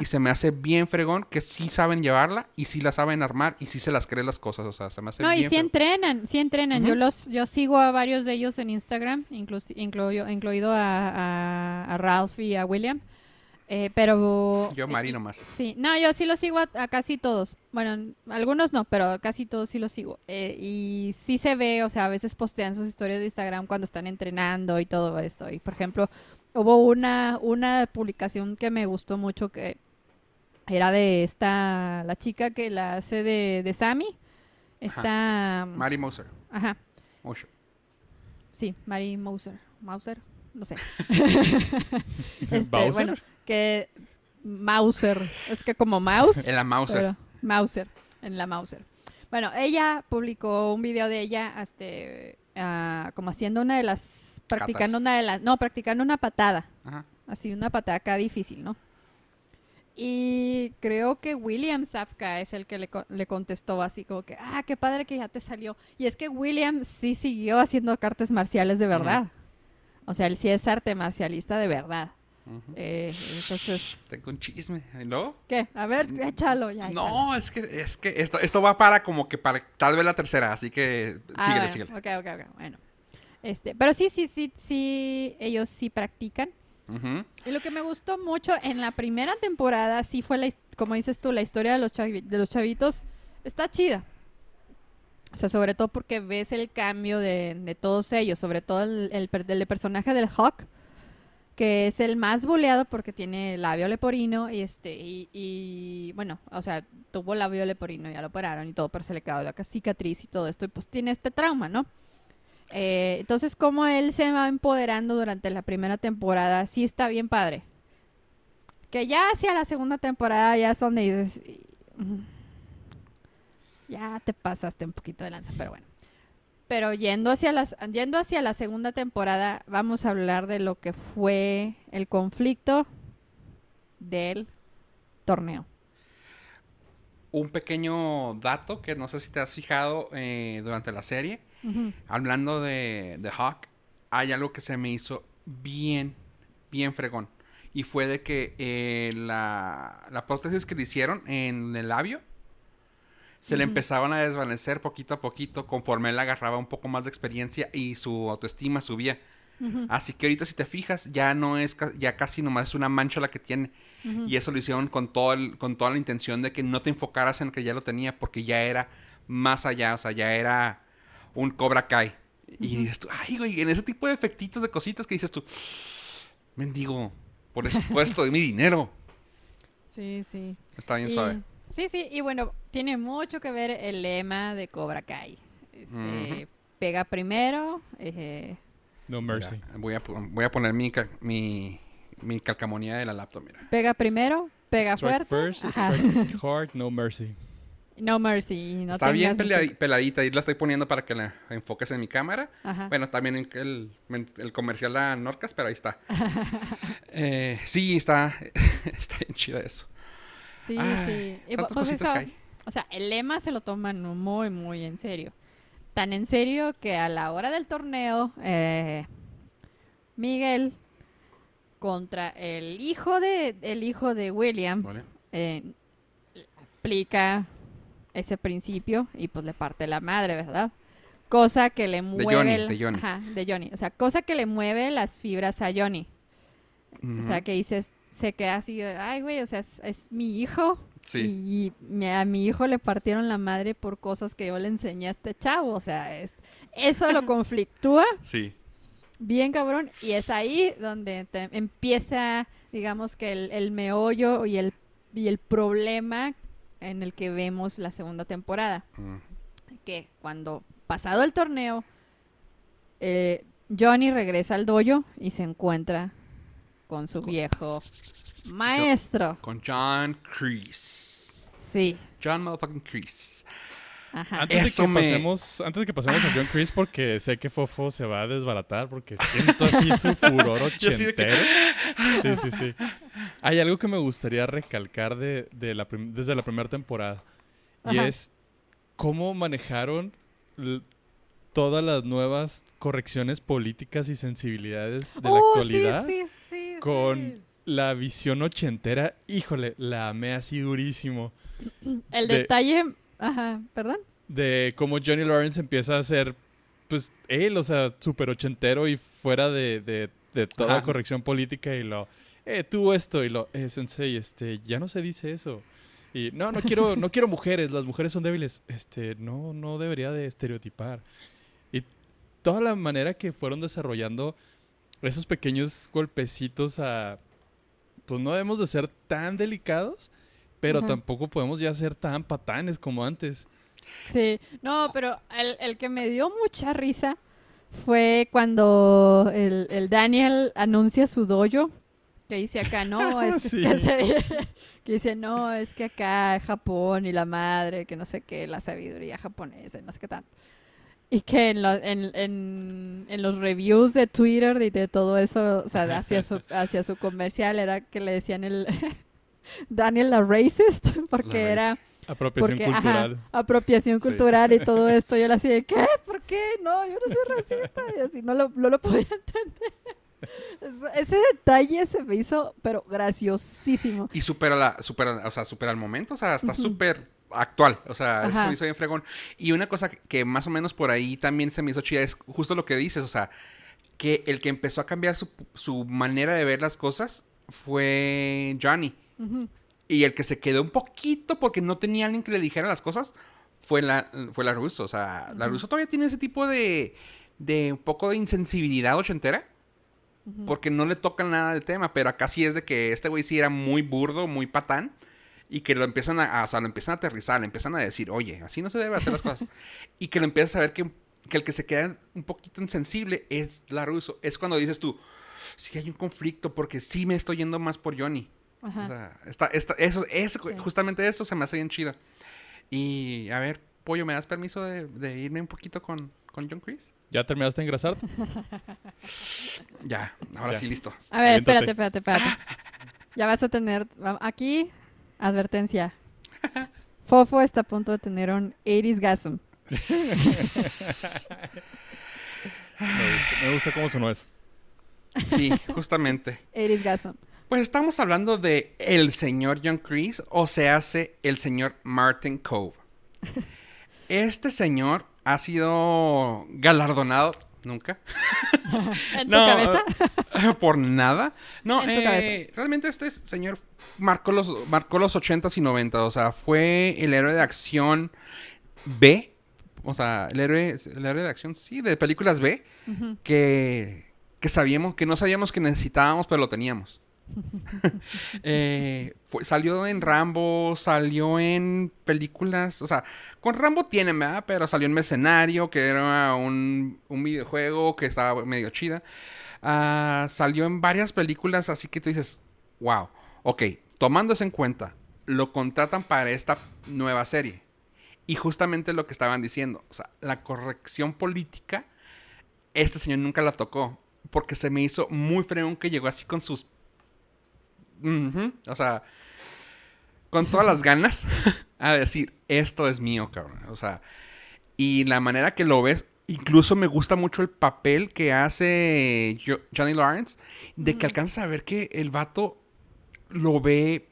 Y se me hace bien fregón que sí saben llevarla y sí la saben armar y sí se las creen las cosas. O sea, No, y sí entrenan, sí entrenan. Yo los, yo sigo a varios de ellos en Instagram, incluso incluido a, a, Ralph y a William. Eh, pero. Yo eh, marino más. sí, no, yo sí lo sigo a, casi todos. Bueno, algunos no, pero casi todos sí lo sigo. Eh, y sí se ve, o sea, a veces postean sus historias de Instagram cuando están entrenando y todo esto. Y por ejemplo, hubo una, una publicación que me gustó mucho que era de esta, la chica que la hace de, Sammy. Está. Mari Moser. Ajá. Sí, Mari Moser. Mauser, no sé. este, que Mauser, es que como Mouse. En la Mauser. Mauser, en la Mauser. Bueno, ella publicó un video de ella este, ah, como haciendo una de las, practicando una de las, no, practicando una patada. Así, una patada acá difícil, ¿no? Y creo que William Sapka es el que le, contestó así como que, ah, qué padre que ya te salió. Y es que William sí siguió haciendo cartas marciales de verdad. O sea, él sí es arte marcialista de verdad. Eh, Tengo un chisme, ¿no? ¿Qué? A ver, mm, échalo ya. No, es que, es que esto, esto va para como que para tal vez la tercera, así que ah, síguele, síguele. Ok, ok, Bueno. Este, pero sí, sí, sí, sí, ellos sí practican. Y lo que me gustó mucho en la primera temporada, sí fue, la, como dices tú, la historia de los, de los chavitos está chida. O sea, sobre todo porque ves el cambio de, todos ellos, sobre todo el, el personaje del Hawk, que es el más boleado porque tiene labio leporino y este y, bueno, o sea, tuvo labio leporino, ya lo operaron y todo, pero se le quedó la cicatriz y todo esto y pues tiene este trauma, ¿no? Eh, entonces, cómo él se va empoderando durante la primera temporada, sí está bien padre. Que ya hacia la segunda temporada ya es donde dices, mm, ya te pasaste un poquito de lanza, pero bueno. Pero yendo hacia, las, yendo hacia la segunda temporada, vamos a hablar de lo que fue el conflicto del torneo. Un pequeño dato que no sé si te has fijado eh, durante la serie, hablando de, de Hawk, hay algo que se me hizo bien, bien fregón. Y fue de que eh, la, la prótesis que le hicieron en el labio se le empezaban a desvanecer poquito a poquito conforme él agarraba un poco más de experiencia y su autoestima subía. Así que ahorita si te fijas, ya no es, ya casi nomás es una mancha la que tiene. Y eso lo hicieron con, todo con toda la intención de que no te enfocaras en que ya lo tenía, porque ya era más allá, o sea, ya era un Cobra Kai. Y dices tú, ay, güey, en ese tipo de efectitos de cositas que dices tú, mendigo, por supuesto, de mi dinero. Sí, sí. Está bien suave. Sí, sí, y bueno, tiene mucho que ver el lema de Cobra Kai. Este, pega primero. Eh, no mercy. voy, a, voy a poner mi, mi, mi, calcamonía de la laptop, mira. Pega primero, pega fuerte. hard, no mercy. No mercy. Está bien peladita y la estoy poniendo para que la enfoques en mi cámara. Bueno, también el, el comercial la Norcas, pero ahí está. Eh, sí, está, está bien chida eso. Sí, ah, sí. Y, pues o sea, el lema se lo toman muy, muy en serio. Tan en serio que a la hora del torneo, eh, Miguel contra el hijo de el hijo de William eh, aplica ese principio y pues le parte la madre, ¿verdad? Cosa que le mueve de Johnny, de Johnny. O sea, cosa que le mueve las fibras a Johnny. O sea, que dices, se queda así ay, güey, o sea, es, mi hijo. Sí. Y, a mi hijo le partieron la madre por cosas que yo le enseñé a este chavo. O sea, eso lo conflictúa. Sí. Bien cabrón. Y es ahí donde empieza, digamos que el, meollo y el, y el problema en el que vemos la segunda temporada. Mm. Que cuando pasado el torneo, eh, Johnny regresa al dojo y se encuentra con su viejo maestro. Con John Creese Sí. John motherfucking Kreese. Ajá. Antes, Eso de que pasemos, antes de que pasemos a John Chris, porque sé que Fofo se va a desbaratar, porque siento así su furor ochentero. Sí, sí, sí. Hay algo que me gustaría recalcar de, de la desde la primera temporada, y es cómo manejaron todas las nuevas correcciones políticas y sensibilidades de la oh, actualidad. con la visión ochentera, híjole, la amé así durísimo. El detalle, ajá, perdón. De cómo Johnny Lawrence empieza a ser, pues, él, o sea, súper ochentero y fuera de, toda corrección política y lo, eh, tú esto y lo, eh, sensei, este, ya no se dice eso. Y no, no quiero, no quiero mujeres, las mujeres son débiles. Este, no, no debería de estereotipar toda la manera que fueron desarrollando esos pequeños golpecitos a... Pues no debemos de ser tan delicados, pero tampoco podemos ya ser tan patanes como antes. Sí, no, pero el, que me dio mucha risa fue cuando el, el Daniel anuncia su dojo, que dice acá, no, es que, dice, no, es que acá Japón y la madre, que no sé qué, la sabiduría japonesa, no sé qué tanto. Y que en, los reviews de Twitter y de todo eso, o sea, hacia su, comercial, era que le decían el Daniel la racist, porque era... Apropiación cultural. apropiación cultural y todo esto. Yo le así de, ¿qué? ¿Por qué? No, yo no soy racista. Y así, no lo, podía entender. Ese detalle se me hizo, pero graciosísimo. Y supera la, supera, o sea, supera el momento, o sea, está súper actual, o sea, se eso hizo bien fregón. Y una cosa que más o menos por ahí también se me hizo chida es justo lo que dices, o sea, que el que empezó a cambiar su, manera de ver las cosas fue Johnny. Y el que se quedó un poquito porque no tenía alguien que le dijera las cosas fue la, fue la Russo. O sea, la Russo todavía tiene ese tipo de, de un poco de insensibilidad ochentera. Porque no le tocan nada de tema, pero acá sí es de que este güey sí era muy burdo, muy patán y que lo empiezan a, o empiezan a aterrizar, le empiezan a decir, oye, así no se debe hacer las cosas. y que lo empiezas a ver que, que el que se queda un poquito insensible es la ruso. Es cuando dices tú, sí hay un conflicto porque sí me estoy yendo más por Johnny. eso, eso justamente eso se me hace bien chida. Y a ver, Pollo, ¿me das permiso de, de irme un poquito con, con John Chris? ¿Ya terminaste de engrasarte? ya, ahora sí, listo. A ver, espérate, espérate, espérate. ya vas a tener. Aquí Advertencia. Fofo está a punto de tener un Eris Gassum. me, gusta, cómo sonó eso. Sí, justamente. Iris Gasum. Pues estamos hablando de el señor John chris o se hace el señor Martin Cove. Este señor ha sido galardonado nunca. ¿En tu cabeza? por nada. No, realmente este señor marcó los, marcó los 80s y 90 O sea, fue el héroe de acción B. O sea, el héroe, el héroe de acción, sí, de películas B. que, que sabíamos, que no sabíamos que necesitábamos, pero lo teníamos. Eh, salió en Rambo, salió en películas, o sea, con Rambo tiene, ¿verdad? Pero salió en Mercenario, que era un, videojuego que estaba medio chida. Ah, salió en varias películas, así que tú dices, wow, ok, tomando eso en cuenta, lo contratan para esta nueva serie. Y justamente lo que estaban diciendo, o sea, la corrección política, este señor nunca la tocó, porque se me hizo muy freón que llegó así con sus o sea, con todas las ganas a decir, esto es mío, cabrón. O sea, y la manera que lo ves, incluso me gusta mucho el papel que hace Johnny Lawrence, de que alcanza a ver que el vato lo ve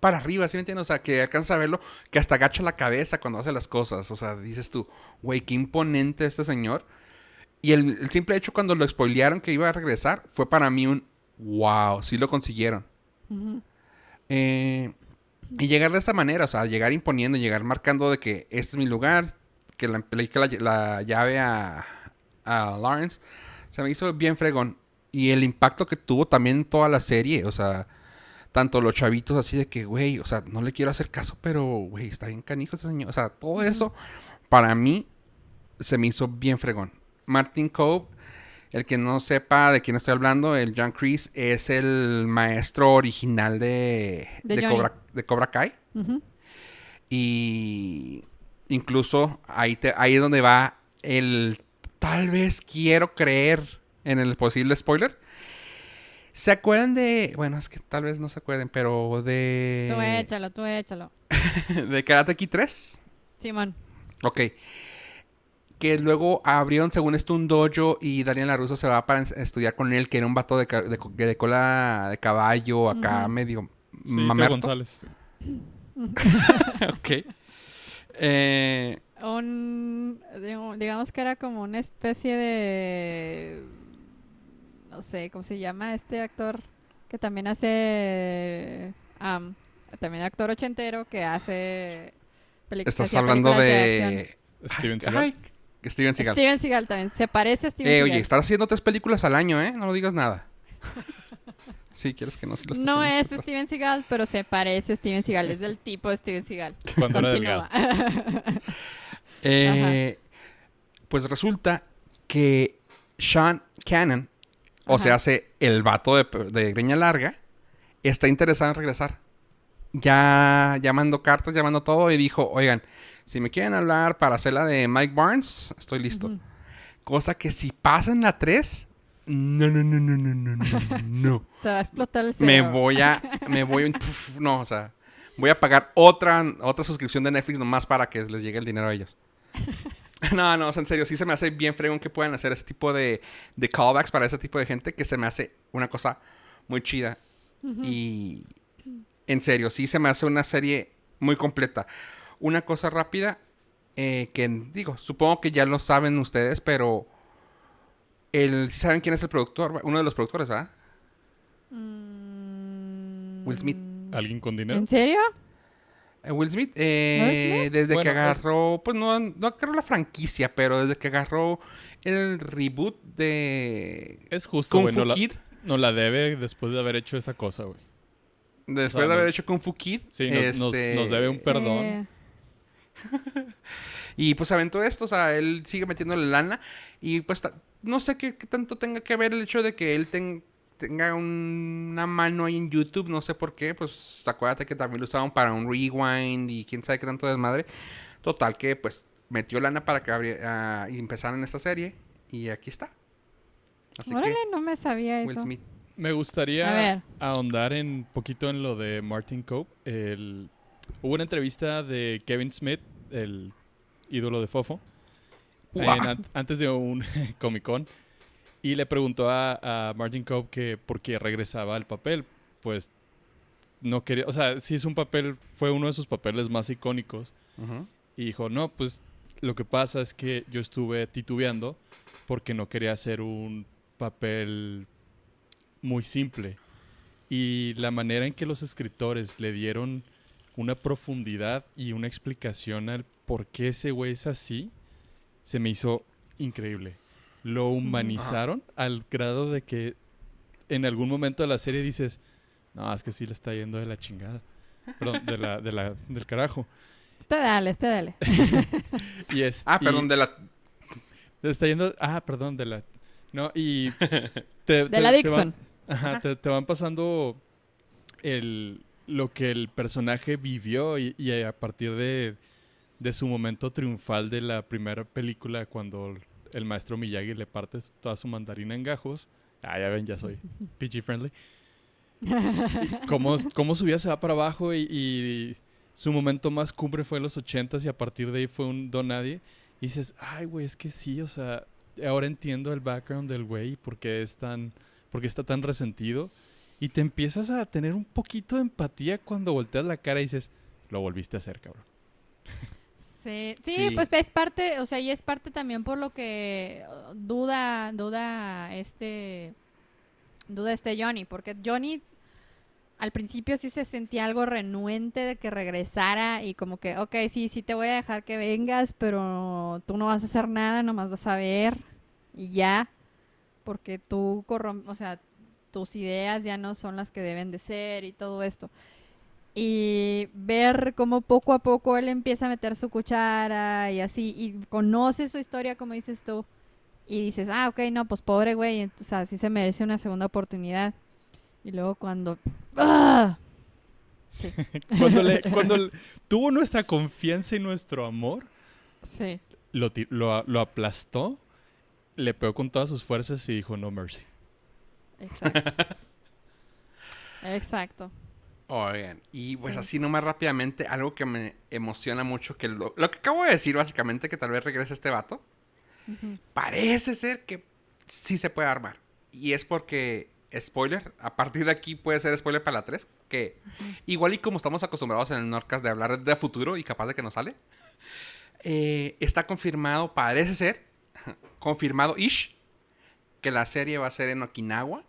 para arriba, ¿sí me entiendes? O sea, que alcanza a verlo, que hasta agacha la cabeza cuando hace las cosas. O sea, dices tú, güey, qué imponente este señor. Y el, simple hecho cuando lo spoilearon que iba a regresar fue para mí un wow, sí lo consiguieron. Eh, y llegar de esa manera, o sea, llegar imponiendo, llegar marcando de que este es mi lugar, que la, que la, llave a, Lawrence, se me hizo bien fregón. Y el impacto que tuvo también toda la serie, o sea, tanto los chavitos así de que, güey, o sea, no le quiero hacer caso, pero, güey, está bien canijo ese señor. O sea, todo eso, para mí, se me hizo bien fregón. Martin Cove el que no sepa de quién estoy hablando, el John Kreese es el maestro original de, Cobra, Kai. Y incluso ahí, ahí es donde va el tal vez quiero creer en el posible spoiler. ¿Se acuerdan de.? Bueno, es que tal vez no se acuerden, pero de. Tú échalo, tú échalo. ¿De Karate Kid 3? Simón. ok que luego abrieron, según esto, un dojo y Daniel Laruso se va para estudiar con él, que era un vato de, cola de caballo, acá medio González. ok. Eh, un, digamos que era como una especie de, no sé, ¿cómo se llama este actor? Que también hace, también actor ochentero que hace películas. Estás hablando de... Steven Seagal. Steven Seagal. Steven Seagal también. Se parece a Steven eh, Seagal. Oye, estar haciendo tres películas al año, ¿eh? No lo digas nada. sí, quieres que no se lo No es Steven Seagal, pero se parece a Steven Seagal. Es del tipo de Steven Seagal. Cuando Continúa. Eh, pues resulta que Sean Cannon, o sea, hace el vato de, de greña larga, está interesado en regresar. Ya llamando cartas, llamando todo, y dijo, oigan, si me quieren hablar para hacer la de Mike Barnes, estoy listo. Cosa que si pasan la 3, no, no, no, no, no, no, no. Te va a explotar el cerebro. Me voy a, me voy, no, o sea, voy a pagar otra, otra suscripción de Netflix nomás para que les llegue el dinero a ellos. No, no, en serio, sí se me hace bien fregón que puedan hacer ese tipo de, callbacks para ese tipo de gente que se me hace una cosa muy chida. Y en serio, sí se me hace una serie muy completa. Una cosa rápida, eh, que digo, supongo que ya lo saben ustedes, pero el, ¿saben quién es el productor? Uno de los productores, ¿verdad? Mm. Will Smith. ¿Alguien con dinero? ¿En serio? Eh, Will eh, Smith, desde que agarró, pues no, no agarró la franquicia, pero desde que agarró el reboot de... Es justo, Fu no Kid. La, la debe después de haber hecho esa cosa, güey. Después de haber hecho con Fu Kid. Sí, nos, este, debe un perdón. y pues aventó esto, o sea, él sigue metiéndole lana y pues no sé qué, tanto tenga que ver el hecho de que él tenga una mano ahí en YouTube, no sé por qué, pues acuérdate que también lo usaban para un rewind y quién sabe qué tanto desmadre. Total que pues metió lana para que ah, empezaran esta serie y aquí está. Así Órale, no me sabía Will eso. Smith. Me gustaría ahondar un poquito en lo de Martin Cope. El, hubo una entrevista de Kevin Smith el ídolo de Fofo, antes de un Comic Con, y le preguntó a, Martin Cobb que por qué regresaba al papel. Pues no quería, o sea, si es un papel, fue uno de sus papeles más icónicos. Y dijo, no, pues lo que pasa es que yo estuve titubeando porque no quería hacer un papel muy simple. Y la manera en que los escritores le dieron una profundidad y una explicación al por qué ese güey es así, se me hizo increíble. Lo humanizaron al grado de que en algún momento de la serie dices, no, es que sí le está yendo de la chingada. Perdón, de la, de la, del carajo. Te dale, te dale. ah, perdón, de la... Está yendo, ah, perdón, de la... No, y... de la Dixon. te, van pasando el, lo que el personaje vivió y, a partir de, de, su momento triunfal de la primera película cuando el maestro Miyagi le parte toda su mandarina en gajos. Ah, ya ven, ya soy PG friendly. cómo, cómo su vida se va para abajo y, su momento más cumbre fue en los 80s y a partir de ahí fue un don nadie. Y dices, ay, güey, es que sí, o sea, ahora entiendo el background del güey y es tan, por qué está tan resentido y te empiezas a tener un poquito de empatía cuando volteas la cara y dices, lo volviste a hacer, cabrón. Sí. pues es parte, o sea, y es parte también por lo que uh, duda, duda este, duda este Johnny, porque Johnny al principio sí se sentía algo renuente de que regresara y como que, ok, sí, sí te voy a dejar que vengas, pero tú no vas a hacer nada, nomás vas a ver y ya, porque tú, corrom o sea, tus ideas ya no son las que deben de ser y todo esto. Y ver cómo poco a poco él empieza a meter su cuchara y así, y conoce su historia, como dices tú, y dices, ah, ok, no, pues pobre güey, entonces sea, se merece una segunda oportunidad. Y luego cuando... ¡Ah! cuando, tuvo nuestra confianza y nuestro amor, sí. lo aplastó, le pegó con todas sus fuerzas y dijo, no mercy. Exacto. Exacto. Oigan, y pues así nomás rápidamente, algo que me emociona mucho, que lo, que acabo de decir básicamente, que tal vez regrese este vato, parece ser que sí se puede armar. Y es porque, spoiler, a partir de aquí puede ser spoiler para la 3, que igual y como estamos acostumbrados en el Norcas de hablar de futuro y capaz de que no sale, eh, está confirmado, parece ser, confirmado ish, que la serie va a ser en Okinawa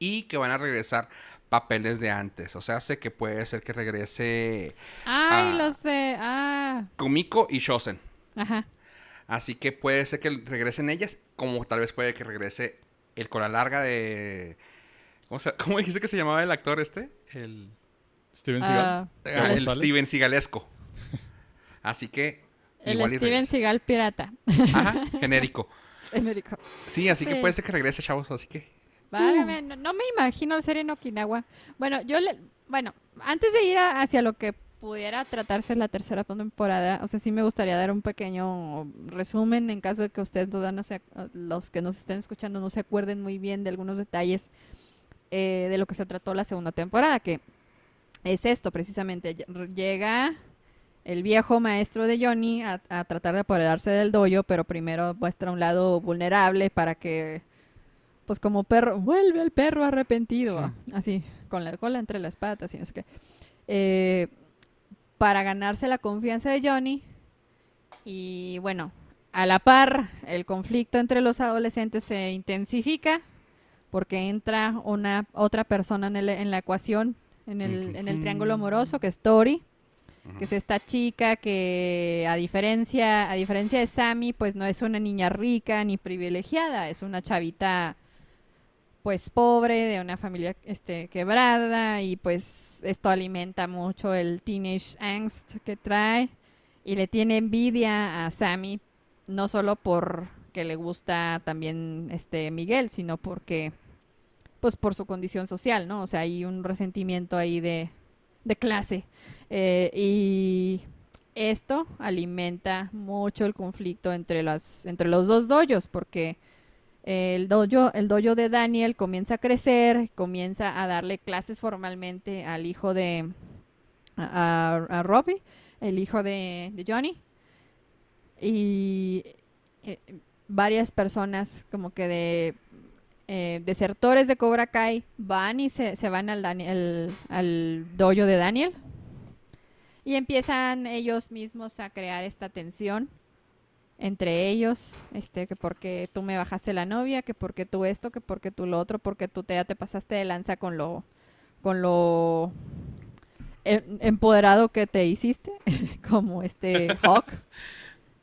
y que van a regresar papeles de antes. O sea, sé que puede ser que regrese. Ay, a los Ah. Kumiko y Shosen. Ajá. Así que puede ser que regresen ellas, como tal vez puede que regrese el cola larga de. ¿Cómo, se... dijiste que se llamaba el actor este? El. Steven Seagal. Ah. Ah, el Steven Seagalesco. Así que. El Steven Seagal pirata. Ajá, genérico. genérico. Sí, así que puede ser que regrese, chavos. Así que Mm. no, me imagino el ser en Okinawa. Bueno, yo le, bueno, antes de ir hacia lo que pudiera tratarse la tercera temporada, o sea, sí me gustaría dar un pequeño resumen en caso de que ustedes no, los que nos estén escuchando no se acuerden muy bien de algunos detalles eh, de lo que se trató la segunda temporada, que es esto precisamente. Llega el viejo maestro de Johnny a, tratar de apoderarse del doyo, pero primero muestra un lado vulnerable para que pues como perro, vuelve el perro arrepentido, así, con la cola entre las patas y es que eh, para ganarse la confianza de Johnny y bueno, a la par, el conflicto entre los adolescentes se intensifica porque entra una otra persona en, la ecuación, en el, en el, triángulo amoroso, que es Tori, que es esta chica que a diferencia, a diferencia de Sammy, pues no es una niña rica ni privilegiada, es una chavita pues pobre, de una familia este, quebrada y pues esto alimenta mucho el teenage angst que trae y le tiene envidia a Sammy no solo por que le gusta también este Miguel, sino porque pues por su condición social, ¿no? O sea, hay un resentimiento ahí de, clase. Eh, y esto alimenta mucho el conflicto entre, las, entre los dos doyos, porque el dojo, de Daniel comienza a crecer, comienza a darle clases formalmente al hijo de a, Robbie, el hijo de, Johnny. Y eh, varias personas como que de eh, desertores de Cobra Kai van y se, se van al, Daniel, al dojo de Daniel. Y empiezan ellos mismos a crear esta tensión entre ellos, este, que porque tú me bajaste la novia, que porque tú esto, que porque tú lo otro, porque tú te, ya te pasaste de lanza con lo, con lo em, empoderado que te hiciste, como este Hawk.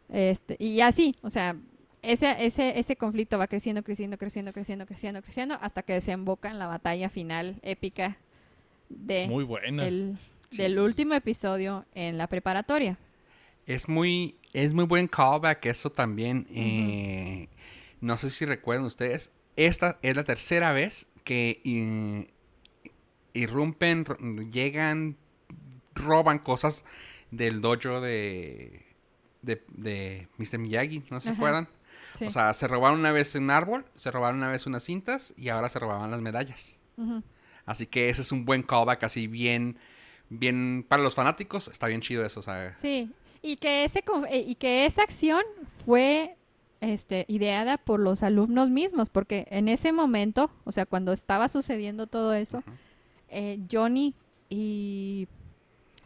Este, y así, o sea, ese, ese, ese conflicto va creciendo, creciendo, creciendo, creciendo, creciendo, creciendo, hasta que desemboca en la batalla final épica de del último episodio en la preparatoria. Es muy, es muy buen callback eso también. Eh, no sé si recuerdan ustedes, esta es la tercera vez que eh, irrumpen, llegan, roban cosas del dojo de, de, Mr. Miyagi, ¿no se acuerdan? O sea, se robaron una vez un árbol, se robaron una vez unas cintas y ahora se robaban las medallas. Así que ese es un buen callback, así bien, bien para los fanáticos, está bien chido eso, Sí, y que, ese, eh, y que esa acción fue este, ideada por los alumnos mismos, porque en ese momento, o sea, cuando estaba sucediendo todo eso, eh, Johnny y,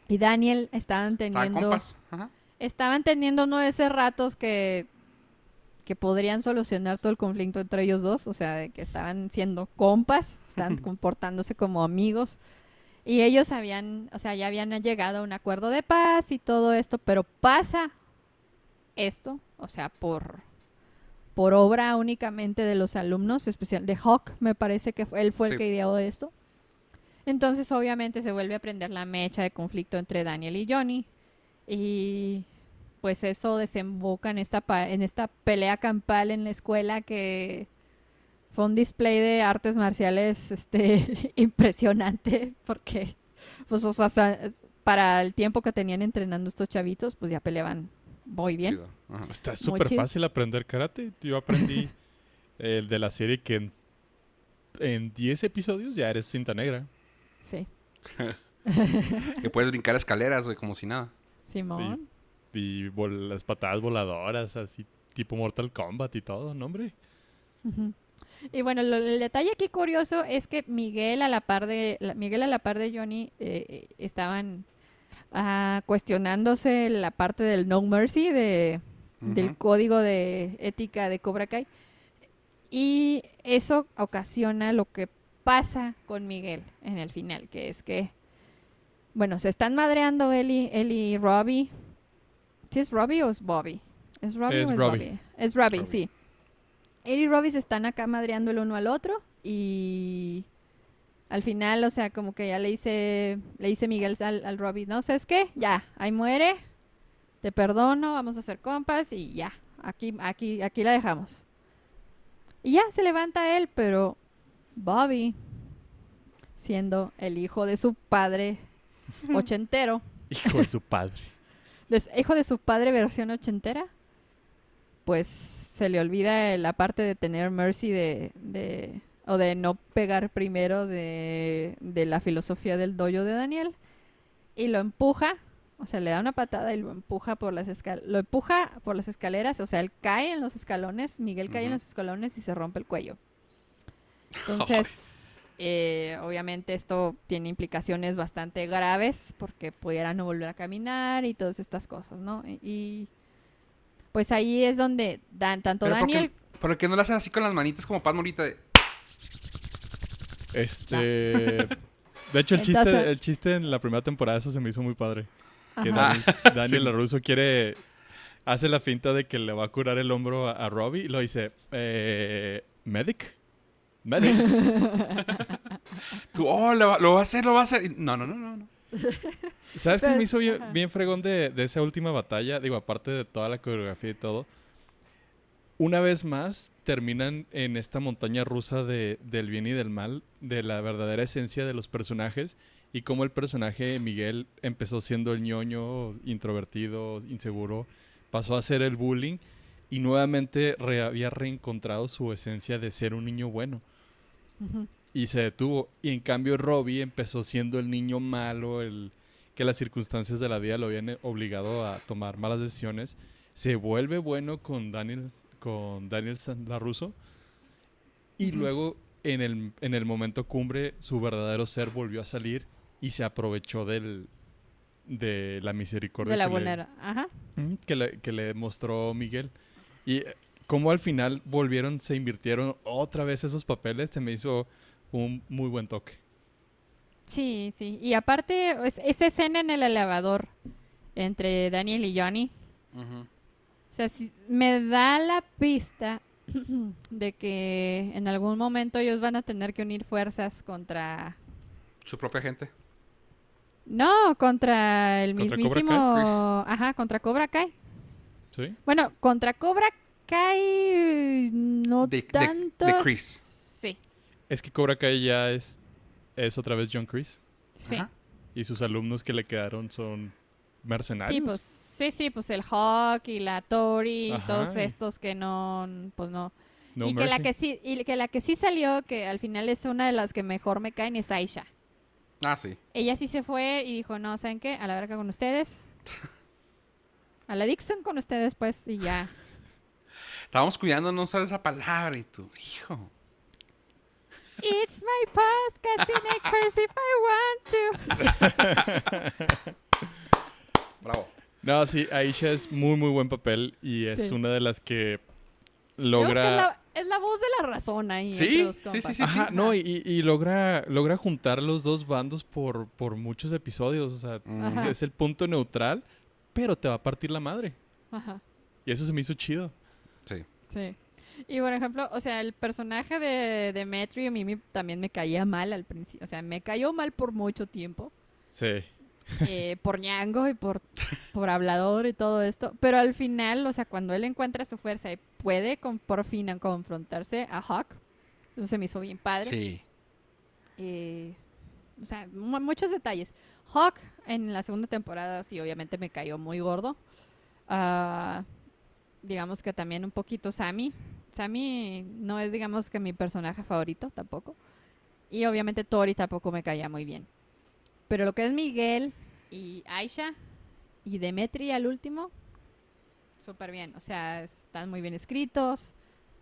Daniel estaban teniendo... estaban teniendo uno de esos ratos que, que podrían solucionar todo el conflicto entre ellos dos, o sea, de que estaban siendo compas, están comportándose como amigos. Y ellos habían, o sea, ya habían llegado a un acuerdo de paz y todo esto, pero pasa esto, o sea, por, por obra únicamente de los alumnos, especial de Hawk, me parece que él fue el que ideó esto. Entonces, obviamente, se vuelve a prender la mecha de conflicto entre Daniel y Johnny. Y pues eso desemboca en esta, en esta pelea campal en la escuela que fue un display de artes marciales este, impresionante porque, pues, o sea, para el tiempo que tenían entrenando estos chavitos, pues ya peleaban muy bien. Está súper fácil aprender karate. Yo aprendí el de la serie que en, en 10 episodios ya eres cinta negra. Sí. que puedes brincar escaleras, güey, como si nada. Simón. Y, las patadas voladoras, así, tipo Mortal Kombat y todo, ¿no, hombre? Y bueno, el detalle aquí curioso es que Miguel a la par de, Miguel a la par de Johnny eh, estaban ah, cuestionándose la parte del no mercy, de, del código de ética de Cobra Kai. Y eso ocasiona lo que pasa con Miguel en el final, que es que, bueno, se están madreando él y, y Robbie. ¿Sí es Robbie o es Bobby? ¿Es Robbie o es es Robbie. sí. Él y Robbie se están acá madreando el uno al otro y al final, o sea, como que ya le dice, le dice Miguel al, al Robbie, no, sé, es que Ya, ahí muere, te perdono, vamos a ser compas y ya, aquí, aquí, aquí la dejamos. Y ya se levanta él, pero Bobby, siendo el hijo de su padre ochentero. hijo de su padre. hijo de su padre versión ochentera pues se le olvida la parte de tener mercy de, de o de no pegar primero de, de la filosofía del dojo de Daniel y lo empuja, o sea, le da una patada y lo empuja por las escal lo empuja por las escaleras, o sea, él cae en los escalones, Miguel cae en los escalones y se rompe el cuello. Entonces, eh, obviamente esto tiene implicaciones bastante graves porque pudiera no volver a caminar y todas estas cosas, ¿no? y pues ahí es donde dan tanto Daniel. ¿Por qué no lo hacen así con las manitas como Paz Morita? De... Este. De hecho, el, chiste, el chiste en la primera temporada, eso se me hizo muy padre. Que Daniel, ah, Daniel quiere. Hace la finta de que le va a curar el hombro a, Robbie y lo dice: eh, ¿Medic? ¿Medic? Tú, oh, lo, lo va a hacer, lo va a hacer. No, no, no, no. no. ¿Sabes qué me pues, hizo bien, fregón de, esa última batalla? Digo, aparte de toda la coreografía y todo. Una vez más terminan en esta montaña rusa del bien y del mal, de la verdadera esencia de los personajes y cómo el personaje Miguel empezó siendo el ñoño, introvertido, inseguro, pasó a ser el bullying y nuevamente había reencontrado su esencia de ser un niño bueno y se detuvo. Y en cambio Robbie empezó siendo el niño malo, el que las circunstancias de la vida lo habían eh, obligado a tomar malas decisiones. Se vuelve bueno con Daniel, con Daniel Laruso. Y luego, en el, en el momento cumbre, su verdadero ser volvió a salir y se aprovechó del, de la misericordia. De la que le, Ajá. Que, le, mostró Miguel. Y eh, cómo al final volvieron, se invirtieron otra vez esos papeles, se me hizo un muy buen toque. Sí, sí. Y aparte, esa escena en el elevador entre Daniel y Johnny. O sea, me da la pista de que en algún momento ellos van a tener que unir fuerzas contra... Su propia gente. No, contra el mismísimo... Ajá, contra Cobra Kai. ¿Sí? Bueno, contra Cobra Kai no tanto... Es que Cobra Kai ya es, es otra vez John Chris. Sí. Y sus alumnos que le quedaron son mercenarios. Sí, pues, sí, sí, pues el Hawk y la Tori y todos estos que no, pues no. y, que la que sí, y que la que sí salió, que al final es una de las que mejor me caen, es Aisha. Ah, sí. Ella sí se fue y dijo, no, ¿saben qué? A la verga con ustedes. A la Dixon con ustedes, pues, y ya. Estábamos cuidando no usar esa palabra y tú, hijo. It's my podcast in I curse if I want to. Bravo. No, sí, Aisha es muy, muy buen papel y es una de las que logra... es la voz de la razón ahí. Sí, sí, sí, Ajá, no, y, logra, logra juntar los dos bandos por, muchos episodios. O sea, es el punto neutral, pero te va a partir la madre. Ajá. Y eso se me hizo chido. Sí. Sí. Y por ejemplo, o sea, el personaje de Demetrio a mí también me caía mal al principio. O sea, me cayó mal por mucho tiempo. Sí. Eh, por ñango y por, por hablador y todo esto. Pero al final, o sea, cuando él encuentra su fuerza y puede por fin confrontarse a Hawk, eso se me hizo bien padre. Sí. Eh, o sea, muchos detalles. Hawk en la segunda temporada, sí, obviamente me cayó muy gordo. Ah, digamos que también un poquito Sammy. Sammy no es, digamos, que mi personaje favorito tampoco. Y obviamente Tori tampoco me caía muy bien. Pero lo que es Miguel y Aisha y Demetri al último, súper bien. O sea, están muy bien escritos.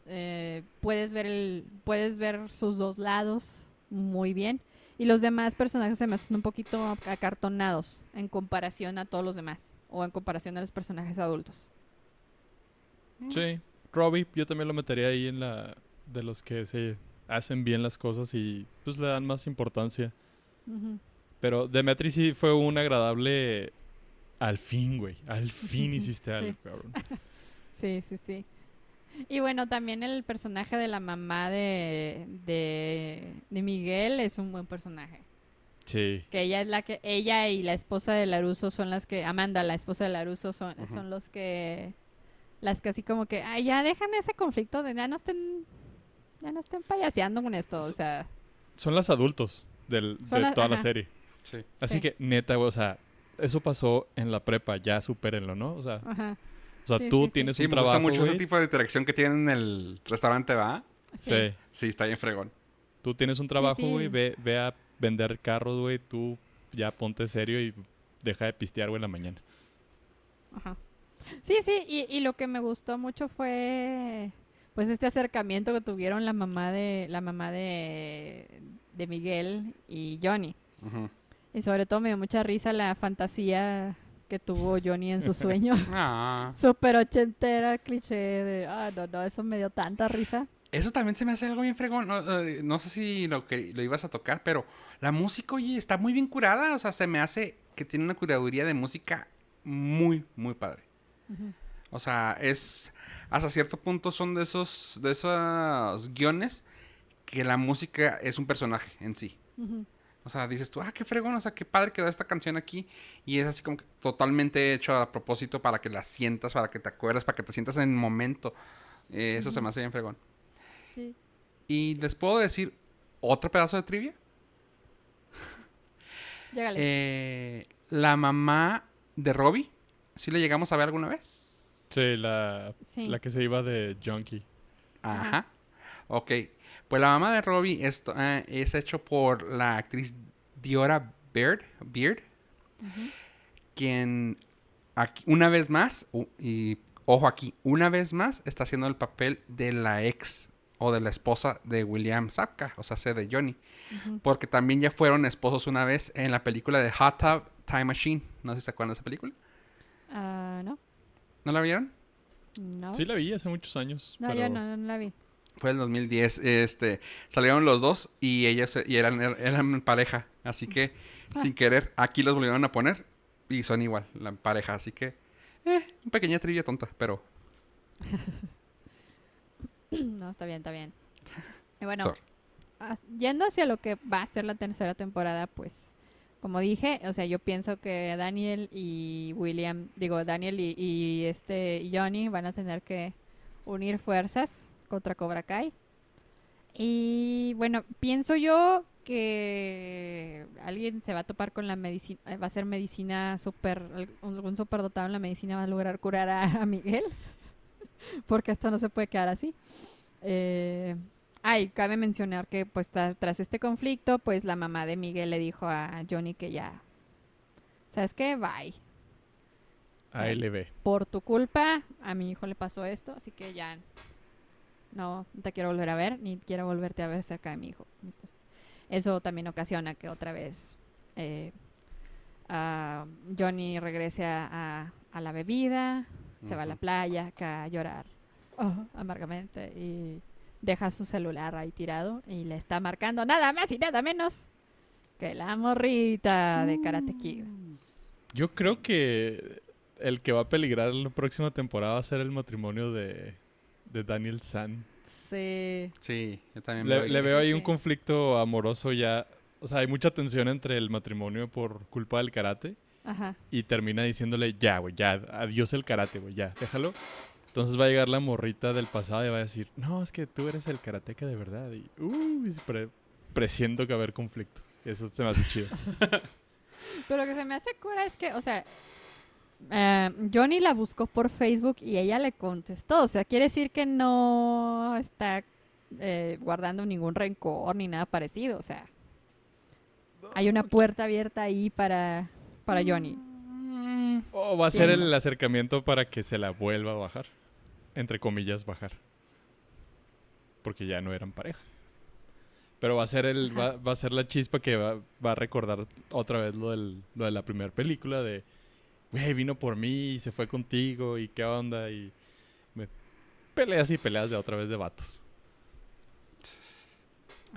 Eh, puedes, ver puedes ver sus dos lados muy bien. Y los demás personajes se me hacen un poquito acartonados en comparación a todos los demás. O en comparación a los personajes adultos. Sí, Robbie, yo también lo metería ahí en la de los que se hacen bien las cosas y pues le dan más importancia. Pero Demetri sí fue un agradable al fin, güey. Al fin hiciste algo, cabrón. sí, sí, sí. Y bueno, también el personaje de la mamá de, de, Miguel es un buen personaje. Sí. Que ella es la que ella y la esposa de Laruso son las que Amanda, la esposa de Laruso son, son los que las que así como que, ay, ya dejan ese conflicto, de, ya no estén, ya no estén payaseando con esto, o sea. Son las adultos del, de toda la serie. Así que, neta, güey, o sea, eso pasó en la prepa, ya supérenlo, ¿no? O sea, O sea tú tienes un trabajo, me gusta mucho ese tipo de interacción que tienen en el restaurante, ¿va? Sí. Sí, está en fregón. Tú tienes un trabajo, güey, ve, ve a vender carros, güey, tú ya ponte serio y deja de pistear, güey, en la mañana. Ajá. Sí, sí, y, lo que me gustó mucho fue pues este acercamiento que tuvieron la mamá de la mamá de, Miguel y Johnny. Y sobre todo me dio mucha risa la fantasía que tuvo Johnny en su sueño. ah. Súper ochentera, cliché de, ah, no, no, eso me dio tanta risa. Eso también se me hace algo bien fregón. No, eh, no sé si lo que lo ibas a tocar, pero la música, oye, está muy bien curada. O sea, se me hace que tiene una curaduría de música muy, muy padre. O sea, es hasta cierto punto son de esos de esos guiones que la música es un personaje en sí. O sea, dices tú, ah, qué fregón, o sea, qué padre da esta canción aquí. Y es así como que totalmente hecho a propósito para que la sientas, para que te acuerdes, para que te sientas en el momento. Eh, eso se me hace bien fregón. Y les puedo decir otro pedazo de trivia. Eh, la mamá de Robbie ¿Sí le llegamos a ver alguna vez? Sí, la, que se iba de Junkie. Ajá. Ok. Pues la mamá de Robbie es, eh, es hecho por la actriz Diora Beard, Beard quien una vez más, y ojo aquí, una vez más está haciendo el papel de la ex o de la esposa de William Sapka, o sea, sé de Johnny, porque también ya fueron esposos una vez en la película de Hot Tub Time Machine, no sé si se acuerdan de esa película. Ah, no. ¿No la vieron? No. Sí la vi hace muchos años. No, yo no, no la vi. Fue el 2010. Este, salieron los dos y ellas y eran, er, eran pareja. Así que, ah. sin querer, aquí los volvieron a poner y son igual, la pareja. Así que, eh, pequeña trivia tonta, pero... no, está bien, está bien. Y bueno, yendo hacia lo que va a ser la tercera temporada, pues como dije, o sea, yo pienso que Daniel y William, digo, Daniel y, este Johnny van a tener que unir fuerzas contra Cobra Kai. Y bueno, pienso yo que alguien se va a topar con la medicina, eh, va a ser medicina super, algún superdotado en la medicina va a lograr curar a, a Miguel, porque esto no se puede quedar así. Eh, Ay, cabe mencionar que pues tras este conflicto, pues la mamá de Miguel le dijo a Johnny que ya, ¿sabes qué? Bye. Ahí le ve. Por tu culpa, a mi hijo le pasó esto, así que ya no te quiero volver a ver, ni quiero volverte a ver cerca de mi hijo. Pues, eso también ocasiona que otra vez eh, Johnny regrese a, la bebida, se va a la playa acá a llorar oh, amargamente y deja su celular ahí tirado y le está marcando nada más y nada menos que la morrita de Karate Kid. Yo creo que el que va a peligrar la próxima temporada va a ser el matrimonio de, Daniel San. Sí. Sí, yo también le, veo ahí un conflicto amoroso ya. O sea, hay mucha tensión entre el matrimonio por culpa del karate. Y termina diciéndole, ya, güey, ya, adiós el karate, güey, ya, déjalo. Entonces va a llegar la morrita del pasado y va a decir, no, es que tú eres el karateca de verdad. Y, uh, presiento que va a haber conflicto. Eso se me hace chido. Pero lo que se me hace cura es que, o sea, eh, Johnny la buscó por Facebook y ella le contestó. O sea, quiere decir que no está eh, guardando ningún rencor ni nada parecido. O sea, hay una puerta abierta ahí para, para Johnny. Mm. O va a ser el acercamiento para que se la vuelva a bajar entre comillas, bajar. Porque ya no eran pareja. Pero va a ser el, va, a ser la chispa que va, a recordar otra vez lo, de la primera película de güey, vino por mí y se fue contigo y qué onda y me... peleas y peleas de otra vez de vatos.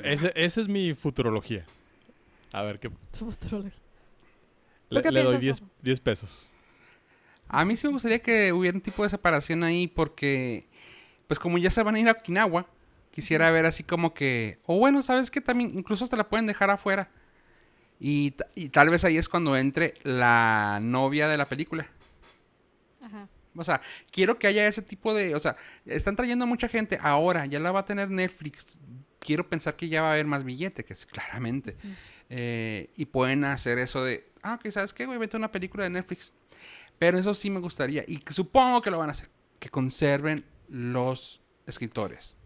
esa es mi futurología. A ver qué. futurología. Le, doy 10 pesos. A mí sí me gustaría que hubiera un tipo de separación ahí porque, pues como ya se van a ir a Okinawa, quisiera ver así como que, o bueno, sabes que también incluso hasta la pueden dejar afuera. Y, tal vez ahí es cuando entre la novia de la película. Ajá. O sea, quiero que haya ese tipo de, o sea, están trayendo mucha gente ahora, ya la va a tener Netflix. Quiero pensar que ya va a haber más billete, que es claramente. Eh, y pueden hacer eso de, ah, ok, sabes qué, güey, vete a una película de Netflix. Pero eso sí me gustaría, y supongo que lo van a hacer, que conserven los escritores.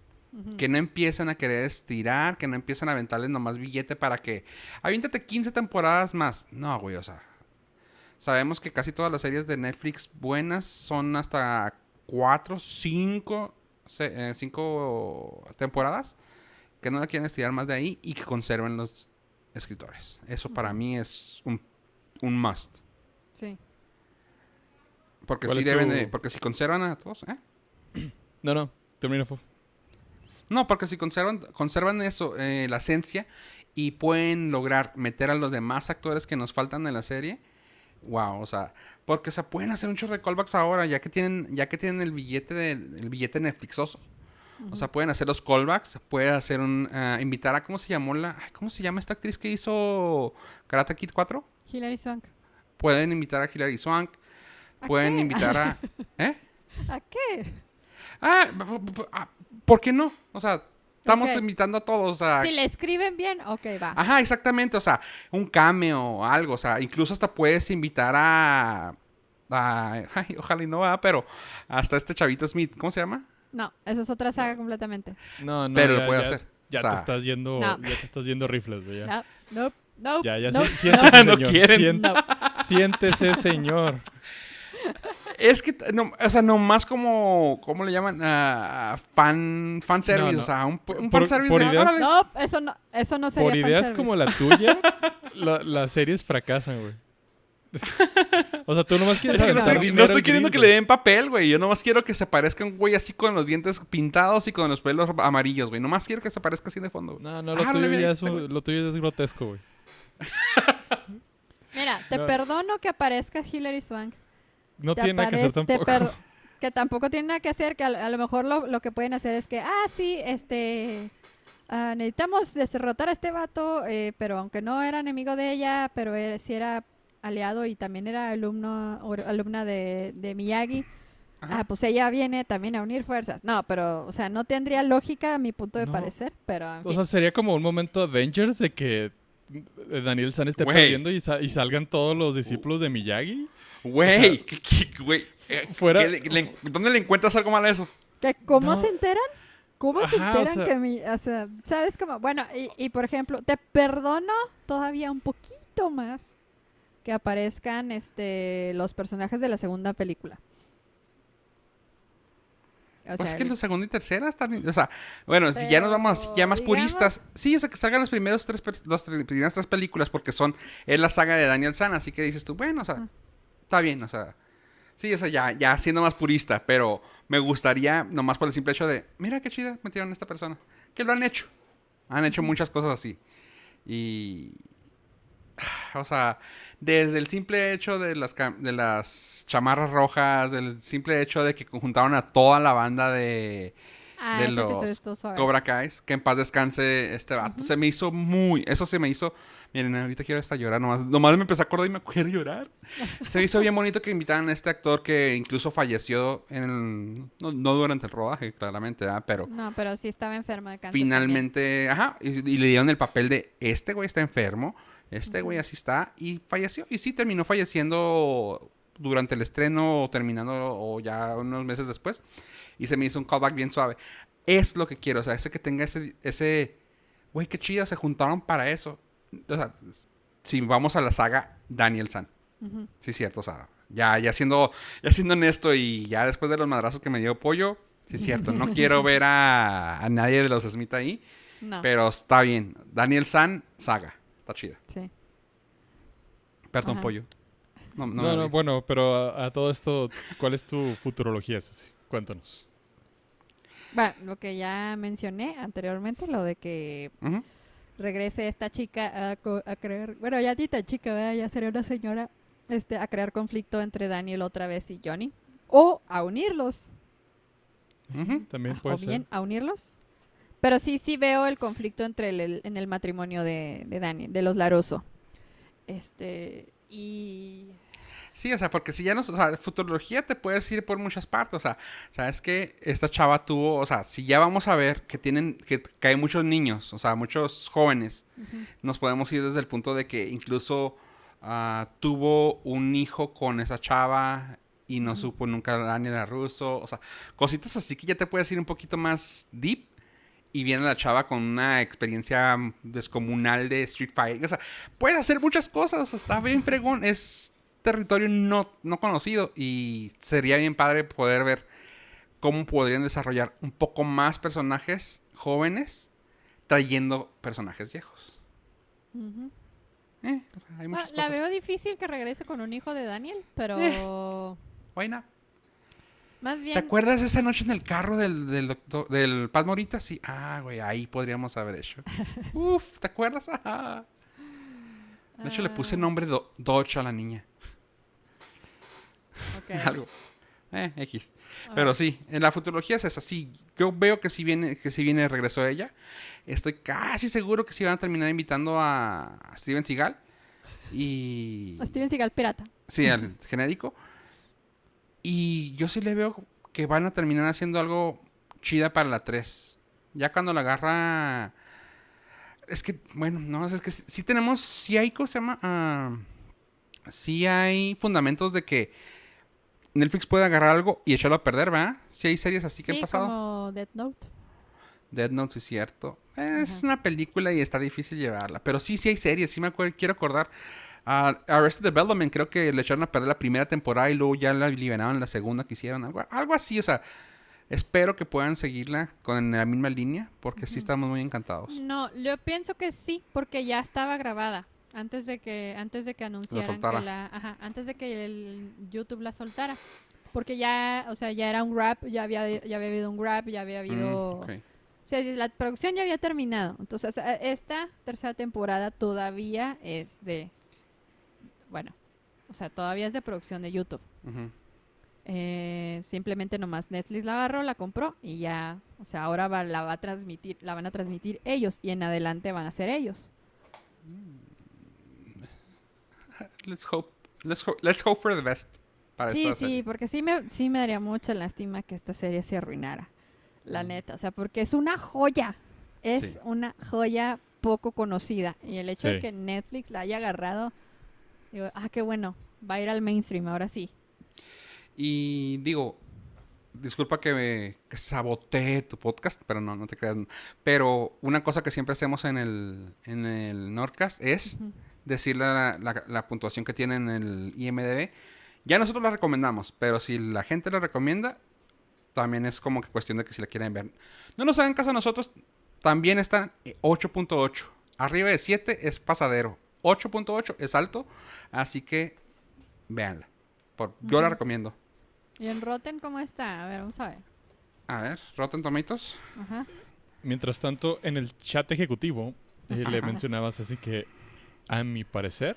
Que no empiecen a querer estirar, que no empiecen a aventarles nomás billete para que aviéntate 15 temporadas más. No, güey, o sea. Sabemos que casi todas las series de Netflix buenas son hasta 4, 5, 5 temporadas. Que no la quieren estirar más de ahí y que conserven los escritores. Eso para mí es un, un must. Porque si deben Porque si conservan a todos, ¿eh? No, no. Termina, No, porque si conservan, conservan eso, eh, la esencia, y pueden lograr meter a los demás actores que nos faltan en la serie, wow, o sea, porque se pueden hacer un chorro de callbacks ahora, ya que tienen, ya que tienen el billete de, el billete Netflixoso. O sea, pueden hacer los callbacks, pueden hacer un eh, invitar a cómo se llamó la, ay, ¿cómo se llama esta actriz que hizo Karate Kid 4? Hilary Swank. Pueden invitar a Hilary Swank, pueden invitar a... ¿Eh? ¿A qué? Ah, ah, ¿por qué no? O sea, estamos invitando a todos a... Si le escriben bien, ok, va. Ajá, exactamente, o sea, un cameo o algo, o sea, incluso hasta puedes invitar a... Ay, ojalá y no va, pero hasta este chavito Smith, ¿cómo se llama? No, esa es otra saga completamente. No, no. Pero lo puede hacer. Ya, te estás yendo, ya te estás yendo rifles, güey. No, no, Ya, ya, no, siéntese, ah, no, señor. Quieren. Siéntese, señor. es que, no, o sea, nomás como, ¿cómo le llaman? fan, fan service, o sea, un, fan service. Por ah, ideas, no, eso no, eso no sería Por ideas como la tuya, las series fracasan, güey. o sea, tú nomás quieres. que no, estoy, no estoy queriendo que le den papel, güey. Yo nomás quiero que se parezca un güey así con los dientes pintados y con los pelos amarillos, güey. Nomás quiero que se parezca así de fondo. No, no, lo, ah, tuyo es, lo tuyo es grotesco, güey. Mira, te perdono que aparezcas Hillary Swank no tiene nada que hacer tampoco. que tampoco tiene nada que hacer, que a, lo mejor lo, que pueden hacer es que, ah, sí, este, ah, necesitamos derrotar a este vato, eh, pero aunque no era enemigo de ella, pero sí era aliado y también era alumno, alumna de, Miyagi. Ah, pues ella viene también a unir fuerzas. No, pero, o sea, no tendría lógica a mi punto de parecer, pero... O sea, sería como un momento Avengers de que eh, Daniel San esté perdiendo y, salgan todos los discípulos de Miyagi. Güey, eh, ¿Dónde le encuentras algo mal a eso? ¿Cómo se enteran? ¿Cómo se enteran que mi, o sea, sabes cómo? Bueno, y, y, por ejemplo, te perdono todavía un poquito más que aparezcan este los personajes de la segunda película. O pues sea, es que la segunda y tercera están O sea, bueno, si ya nos vamos ya más puristas. Sí, o sea, que salgan los primeros tres, las primeras tres películas porque son. Es la saga de Daniel San, así que dices tú, bueno, o sea, mm. está bien, o sea. Sí, o sea, ya, ya siendo más purista, pero me gustaría, nomás por el simple hecho de, mira qué chida metieron a esta persona. Que lo han hecho. Han hecho muchas cosas así. Y, o sea, desde el simple hecho de las, de las chamarras rojas, del simple hecho de que Conjuntaron a toda la banda de, los Cobra Kai, que en paz descanse este vato, se me hizo muy, eso se me hizo, miren, ahorita quiero hasta llorar, nomás, nomás me empecé a acordar y me acuerdo llorar. se me hizo bien bonito que invitaran a este actor que incluso falleció en el, no, durante el rodaje, claramente, pero... No, pero sí estaba enfermo de cáncer. Finalmente, ajá, y le dieron el papel de, este güey está enfermo este güey así está y falleció. Y sí terminó falleciendo durante el estreno o terminando o ya unos meses después. Y se me hizo un callback bien suave. Es lo que quiero, o sea, ese que tenga ese, ese, güey, qué chida, se juntaron para eso. O sea, si vamos a la saga Daniel San. Sí, cierto, o sea, ya, ya, siendo, ya siendo honesto y ya después de los madrazos que me dio Pollo, sí, cierto, no quiero ver a, a nadie de los Smith ahí. Pero está bien. Daniel San, saga. Está chida. Sí. Perdón, pollo. No, no, bueno, pero a, todo esto, ¿cuál es tu futurología, Ceci? Cuéntanos. Va, lo que ya mencioné anteriormente, lo de que regrese esta chica a, a, crear, bueno, ya tita chica, ya sería una señora, este, a crear conflicto entre Daniel otra vez y Johnny, o a unirlos. También o bien a unirlos, pero sí, sí veo el conflicto entre el, en el matrimonio de, de Dani, de los Laroso. Este, y... Sí, o sea, porque si ya no, o sea, futurología te puedes ir por muchas partes, o sea, sabes que esta chava tuvo, o sea, si ya vamos a ver que tienen, que, que hay muchos niños, o sea, muchos jóvenes, nos podemos ir desde el punto de que incluso ah, tuvo un hijo con esa chava y no supo nunca Daniel Russo, o sea, cositas así que ya te puedes ir un poquito más deep y viene la chava con una experiencia descomunal de Street Fighter. O sea, puede hacer muchas cosas, está bien fregón, es territorio no, conocido y sería bien padre poder ver cómo podrían desarrollar un poco más personajes jóvenes trayendo personajes viejos. Eh, ah, la veo difícil que regrese con un hijo de Daniel, pero... Eh. ¿Te acuerdas esa noche en el carro del, del doctor, del Paz Morita? Sí. Ah, güey, ahí podríamos haber hecho. Uf, ¿te acuerdas? De hecho, le puse ah. nombre do, Docho a la niña. Algo. Eh, X. Pero sí, en la futurología es esa. Sí, yo veo que si viene, que si viene de regreso ella. Estoy casi seguro que sí van a terminar invitando a, Steven Seagal. Y... A Steven Seagal pirata. Sí, al genérico. Y yo sí le veo que van a terminar haciendo algo chida para la 3. Ya cuando la agarra. Es que, bueno, no, es que sí, tenemos. Sí hay, ¿cómo se llama? Ah, sí hay fundamentos de que Netflix puede agarrar algo y echarlo a perder, ¿verdad? Sí hay series así que han pasado. Como Note. Dead Note, sí es cierto. Es una película y está difícil llevarla. Pero sí, sí hay series. Sí me acuerdo, quiero acordar. A ah, Arrested Development creo que le echaron a perder la primera temporada y luego ya la liberaron la segunda que hicieron, algo, algo así, o sea, espero que puedan seguirla con la misma línea porque sí estamos muy encantados. No, yo pienso que sí, porque ya estaba grabada antes de que antes de que anunciaran antes de que el YouTube la soltara, porque ya, o sea, ya era un rap, ya había ya había habido un rap, ya había mm, habido O sea, la producción ya había terminado. Entonces, esta tercera temporada todavía es de bueno, o sea, todavía es de producción de YouTube. Eh, simplemente nomás Netflix la agarró, la compró y ya, o sea, ahora la va a transmitir, la van a transmitir ellos y en adelante van a ser ellos. Mm. Let's hope, for the best. Para sí, sí, porque sí me, sí me daría mucha lástima que esta serie se arruinara, la mm. neta, o sea, porque es una joya, es una joya poco conocida y el hecho de que Netflix la haya agarrado ah, qué bueno, va a ir al mainstream, ahora sí. Y digo, disculpa que me saboteé tu podcast, pero no, no te creas. Pero una cosa que siempre hacemos en el, en el Nordcast es decirle la, puntuación que tiene en el IMDB. Ya nosotros la recomendamos, pero si la gente la recomienda, también es como que cuestión de que si la quieren ver. No nos hagan caso a nosotros, también están 8.8. Arriba de 7 es pasadero. 8.8 es alto, así que véanla. yo la recomiendo. ¿Y en Rotten cómo está? A ver, vamos a ver. A ver, Rotten Tomatoes. Mientras tanto, en el chat ejecutivo eh, le mencionabas así que, a mi parecer,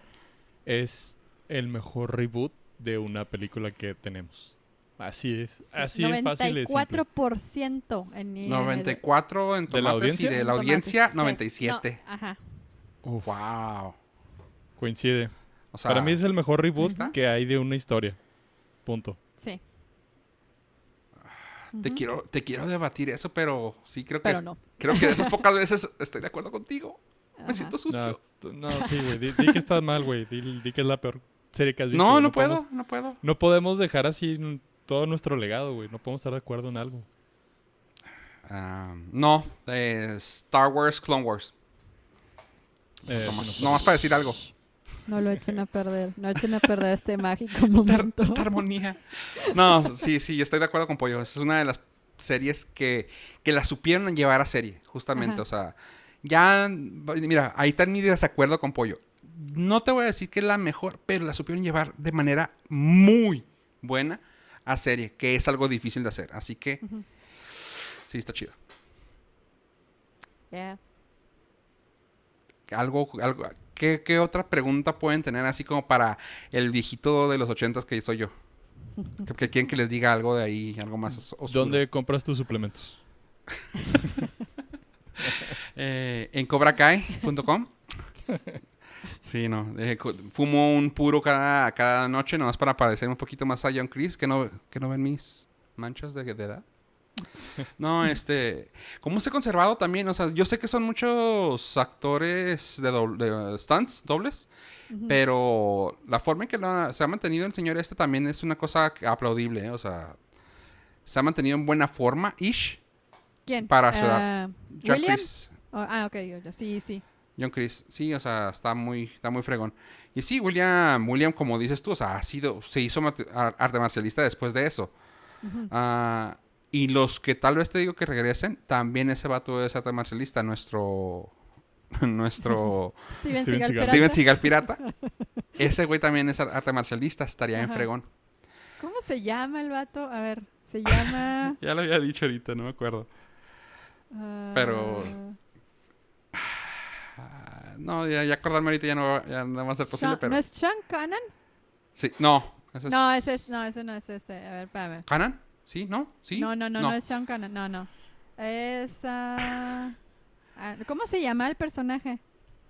es el mejor reboot de una película que tenemos. Así es, así es fácil. 94% en, mi... 94 en tomates audiencia, y de la audiencia 97. ajá. Wow. Coincide. Para mí es el mejor reboot que hay de una historia. Punto. Sí. Te, quiero, te quiero debatir eso, pero sí creo que... Creo que de esas pocas veces estoy de acuerdo contigo. Me siento sucio. No, sí, güey. Di, que estás mal, güey. Di, que es la peor serie que has visto. No, no, puedo, no puedo. No podemos dejar así todo nuestro legado, güey. No podemos estar de acuerdo en algo. Ah, no, eh, Star Wars, Clone Wars. Eh, no, no más para decir algo. No lo echen a perder, no echen a perder este mágico momento. Esta, armonía. No, sí, sí, yo estoy de acuerdo con Pollo. Es una de las series que, que la supieron llevar a serie, justamente. O sea, ya, mira, ahí está mi desacuerdo con Pollo. No te voy a decir que es la mejor, pero la supieron llevar de manera muy buena a serie, que es algo difícil de hacer. Así que, sí, está chido. Yeah. Algo, algo, ¿Qué, otra pregunta pueden tener así como para el viejito de los ochentas que soy yo? Que, que quieren que les diga algo de ahí, algo más oscuro. ¿Dónde compras tus suplementos? eh, en cobrakai.com. Sí, no. Eh, fumo un puro cada, cada noche, nomás para parecer un poquito más a John Chris, que no, que no ven mis manchas de edad. No, este. ¿Cómo se ha conservado también? O sea, yo sé que son muchos actores de, stunts dobles, pero la forma en que se ha mantenido el señor este también es una cosa aplaudible. ¿eh? O sea, se ha mantenido en buena forma, ish. ¿Quién? Para ah, John Chris. Oh, ah, ok, sí, sí. John Chris, sí, o sea, está muy, está muy fregón. Y sí, William, William, como dices tú, o sea, ha sido, se hizo arte marcialista después de eso. Y los que tal vez te digo que regresen, también ese vato es arte marcialista, nuestro. nuestro. Steven, Seagal, Steven pirata. ese güey también es arte marcialista, estaría en fregón. ¿Cómo se llama el vato? A ver, se llama. ya lo había dicho ahorita, no me acuerdo. Ah. Pero. No, ya, acordarme ahorita ya no, va, ya no a ser posible, pero... ¿No es Sean Cannon? Sí, no. Ese No, ese es, no, ese no es ese. A ver, espérame. ¿Cannon? ¿Sí? ¿No? ¿Sí? No, no, no, no, es Sean Connery. No, no. Es. Ah, ah, ¿Cómo se llama el personaje?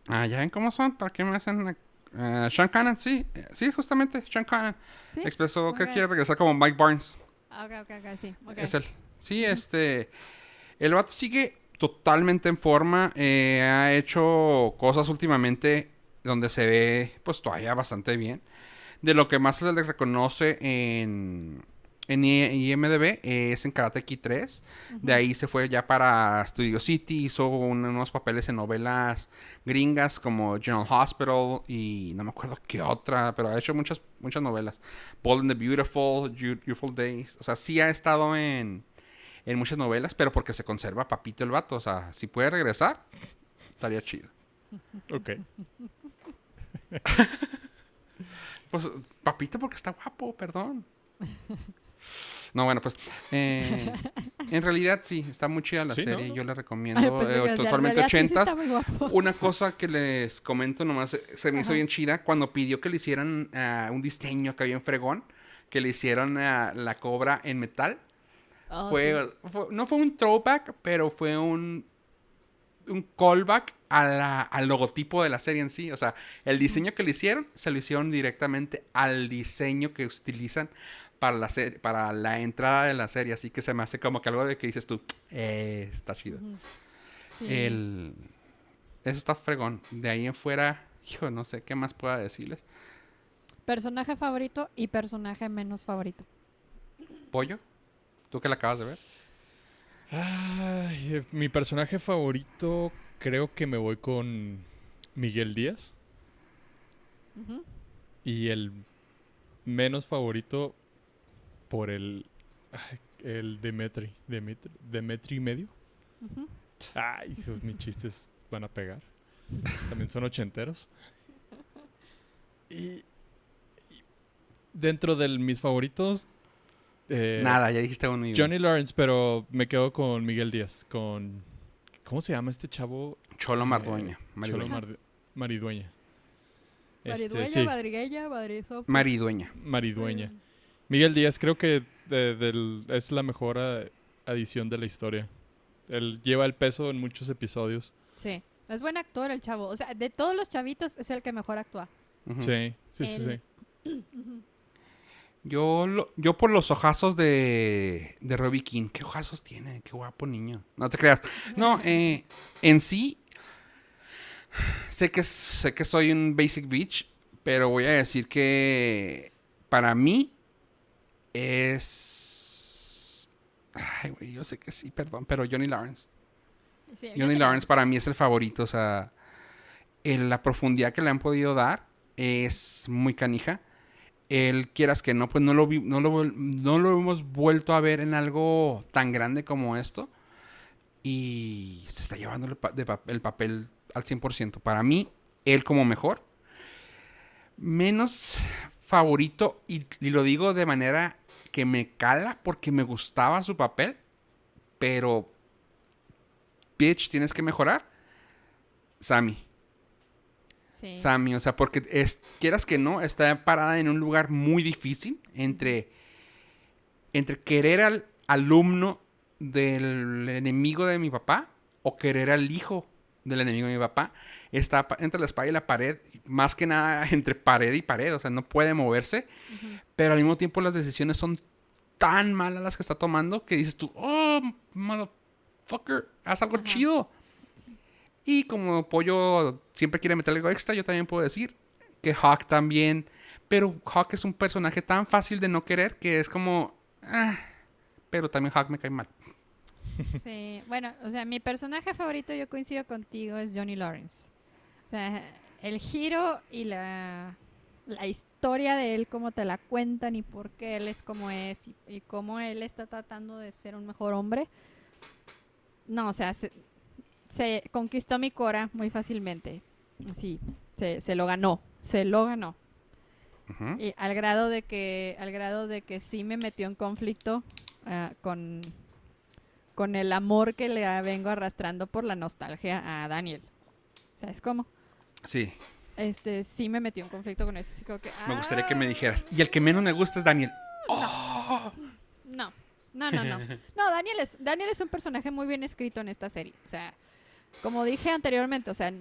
Ah, ya ven cómo son, ¿para qué me hacen? Uh, Sean Cannon, sí, eh, sí, justamente, Sean Cannon. Expresó que quiere regresar como Mike Barnes. Ah, ok, ok, ok, sí. Es él. Sí, este. El vato sigue totalmente en forma. Eh, ha hecho cosas últimamente donde se ve, pues todavía bastante bien. De lo que más se le reconoce en, en IMDB eh, es en Karate Kid 3. De ahí se fue ya para Studio City, hizo unos papeles en novelas gringas como General Hospital y no me acuerdo qué otra, pero ha hecho muchas, muchas novelas. Paul and the Beautiful, Beautiful Days. O sea, sí ha estado en, en muchas novelas, pero porque se conserva papito el vato. O sea, si puede regresar, estaría chido. Ok. pues papito porque está guapo, perdón. No, bueno, pues eh, en realidad sí, está muy chida la serie, yo la recomiendo pues, eh, totalmente ochentas. Una cosa que les comento nomás, eh, se me hizo bien chida, cuando pidió que le hicieran ah, un diseño que había en Fregón, que le hicieron la cobra en metal, oh, no fue un throwback, pero fue un, un callback al logotipo de la serie en sí. O sea, el diseño que le hicieron, se lo hicieron directamente al diseño que utilizan para la, para la entrada de la serie. Así que se me hace como que algo de que dices tú, eh, está chido. eso está fregón. De ahí en fuera, Yo no sé qué más pueda decirles. Personaje favorito y personaje menos favorito. ¿Pollo? ¿Tú que la acabas de ver? Eh, mi personaje favorito creo que me voy con Miguel Díaz. Y el menos favorito por el, el Demetri, Demetri, Demetri medio. Ay, mis chistes van a pegar. También son ochenteros. Y, dentro de mis favoritos... Eh, Nada, ya dijiste uno. Johnny Lawrence, pero me quedo con Miguel Díaz, con... ¿Cómo se llama este chavo? Cholo eh, Mardueña. Cholo Mar Maridueña. Maridueña, este, Maridueña. Maridueña. Miguel Díaz creo que es la mejor adición de la historia. Él lleva el peso en muchos episodios. Sí, es buen actor el chavo. O sea, de todos los chavitos es el que mejor actúa. Sí, sí, sí, sí. Yo, yo por los ojazos de, de Robbie King. ¿Qué ojazos tiene? Qué guapo niño. No te creas. No, eh, en sí, sé que, sé que soy un basic bitch, pero voy a decir que para mí es... Ay, güey, yo sé que sí, perdón, pero Johnny Lawrence. Johnny Lawrence para mí es el favorito, o sea, en la profundidad que le han podido dar es muy canija. Él, quieras que no, pues no lo, no, lo, hemos vuelto a ver en algo tan grande como esto. Y se está llevando el, papel al 100%. Para mí, él como mejor. Menos favorito, y, lo digo de manera que me cala porque me gustaba su papel, pero bitch, tienes que mejorar. Sammy. Sammy, o sea, porque quieras que no, está parada en un lugar muy difícil entre, entre querer al alumno del enemigo de mi papá o querer al hijo del enemigo de mi papá está entre la espalda y la pared, más que nada entre pared y pared, o sea, no puede moverse, pero al mismo tiempo las decisiones son tan malas las que está tomando que dices tú, oh, motherfucker, haz algo chido. Y como Pollo siempre quiere meter algo extra, yo también puedo decir que Hawk también, pero Hawk es un personaje tan fácil de no querer que es como, ah", pero también Hawk me cae mal. Sí, bueno, o sea, mi personaje favorito, yo coincido contigo, es Johnny Lawrence. O sea, el giro y la, historia de él, cómo te la cuentan y por qué él es como es y, cómo él está tratando de ser un mejor hombre. No, o sea, se, conquistó mi cora muy fácilmente. Sí, se, lo ganó, se lo ganó. Y al grado de que, al grado de que sí me metió en conflicto ah, con con el amor que le vengo arrastrando por la nostalgia a Daniel. ¿Sabes cómo? Sí. Este, sí me metí un conflicto con eso, que... Me gustaría que me ah". dijeras, y el que menos me gusta es Daniel. ¡Oh! No. no. No, no, no. Daniel es, Daniel es un personaje muy bien escrito en esta serie. O sea, como dije anteriormente, o sea,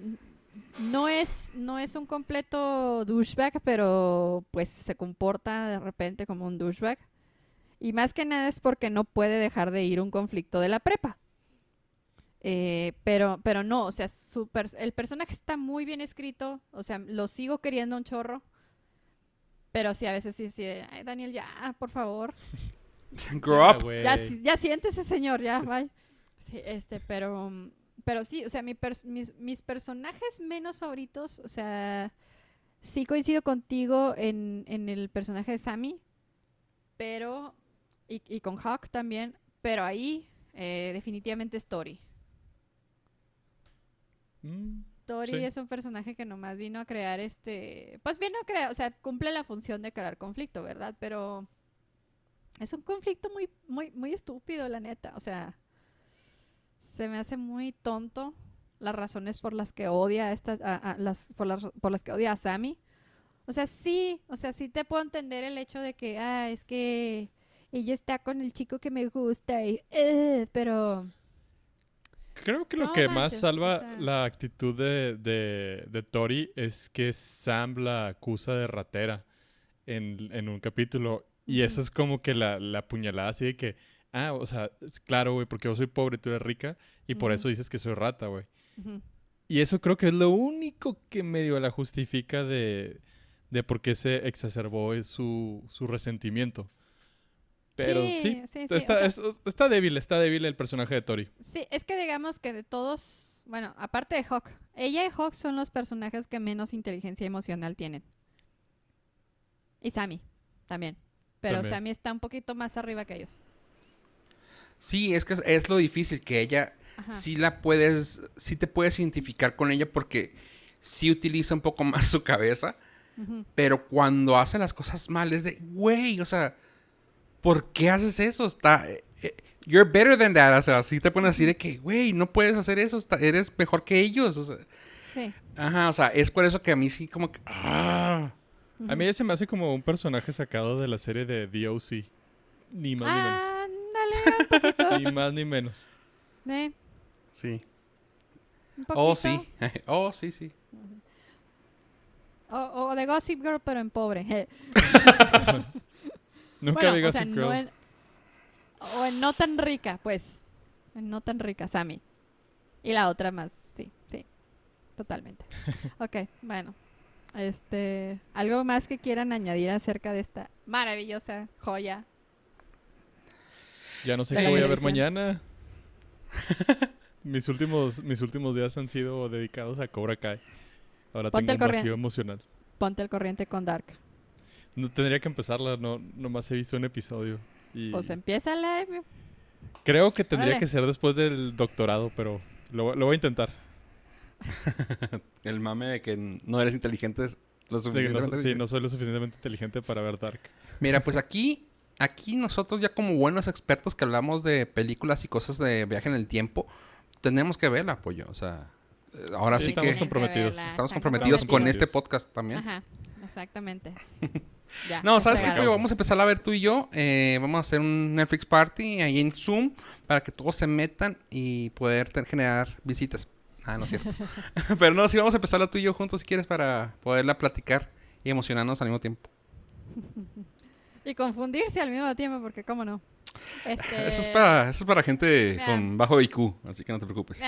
no es, no es un completo douchebag, pero pues se comporta de repente como un douchebag. Y más que nada es porque no puede dejar de ir un conflicto de la prepa. Eh, pero, pero no, o sea, súper el personaje está muy bien escrito, o sea, lo sigo queriendo un chorro, pero sí, a veces sí, sí, Daniel, ya, por favor. Grow up. Ya, siente ese señor, ya, bye. Sí, este, pero, pero sí, o sea, mis, personajes menos favoritos, o sea, sí coincido contigo en, en el personaje de Sammy, pero y, con Hawk también, pero ahí eh, definitivamente es Tori. Mm, Tori es un personaje que nomás vino a crear este, pues vino a crear, o sea, cumple la función de crear conflicto, ¿verdad? Pero es un conflicto muy, muy, muy estúpido, la neta, o sea, se me hace muy tonto las razones por las que odia a por, las, por las que odia a Sammy. O sea, sí, o sea, sí te puedo entender el hecho de que, ah, es que ella está con el chico que me gusta y... Eh, pero... Creo que lo que más salva la actitud de, Tori es que Sam la acusa de ratera en, un capítulo. Y eso es como que la, la puñalada así de que, ah, o sea, claro, güey, porque yo soy pobre, tú eres rica, y por eso dices que soy rata, güey. Y eso creo que es lo único que medio la justifica de, por qué se exacerbó su, su resentimiento. Pero sí, está, débil, está débil el personaje de Tori. Sí, es que digamos que de todos, bueno, aparte de Hawk, ella y Hawk son los personajes que menos inteligencia emocional tienen. Y Sammy también. Pero Sammy está un poquito más arriba que ellos. Sí, es que es, lo difícil, que ella sí la puedes, sí te puedes identificar con ella porque sí utiliza un poco más su cabeza, pero cuando hace las cosas mal es de, güey, o sea, ¿por qué haces eso? Está, eh, eh, you're better than that. O sea, así te ponen así de que, güey, no puedes hacer eso, eres mejor que ellos. sí. Ajá, o sea, es por eso que a mí sí como que... Ah. A mí ya se me hace como un personaje sacado de la serie de DOC. Ni más ni menos. Dale, ni más ni menos. Sí. ¿Un oh, sí. oh, sí, sí. O, o de Gossip Girl, pero en pobre. Nunca digas o O no tan rica, pues. En no tan rica, Sammy. Y la otra más, sí, sí. Totalmente. ok, bueno. Este, algo más que quieran añadir acerca de esta maravillosa joya. Ya no sé qué voy a ver mañana. mis últimos mis últimos días han sido dedicados a Cobra Kai. Ahora tengo un vacío emocional. Ponte el corriente con Dark. No, tendría que empezarla, no, nomás he visto un episodio. pues empieza la Creo que tendría que ser después del doctorado, pero lo, voy a intentar. El mame de que no eres inteligente es lo suficientemente. sí, no soy lo suficientemente inteligente para ver Dark. Mira, pues aquí, aquí nosotros ya como buenos expertos que hablamos de películas y cosas de viaje en el tiempo, tenemos que verla, apoyo. O sea, eh, ahora sí, que... Estamos comprometidos. Estamos comprometidos con este podcast también. Ajá, exactamente. no, ¿sabes qué, Vamos a empezar a ver tú y yo. Eh, vamos a hacer un Netflix party ahí en Zoom para que todos se metan y poder generar visitas. Ah, no es cierto. Pero no, sí, vamos a empezar tú y yo juntos si quieres para poderla platicar y emocionarnos al mismo tiempo. y confundirse al mismo tiempo, porque cómo no. Este, eso, es para, eso es para gente con bajo IQ, así que no te preocupes.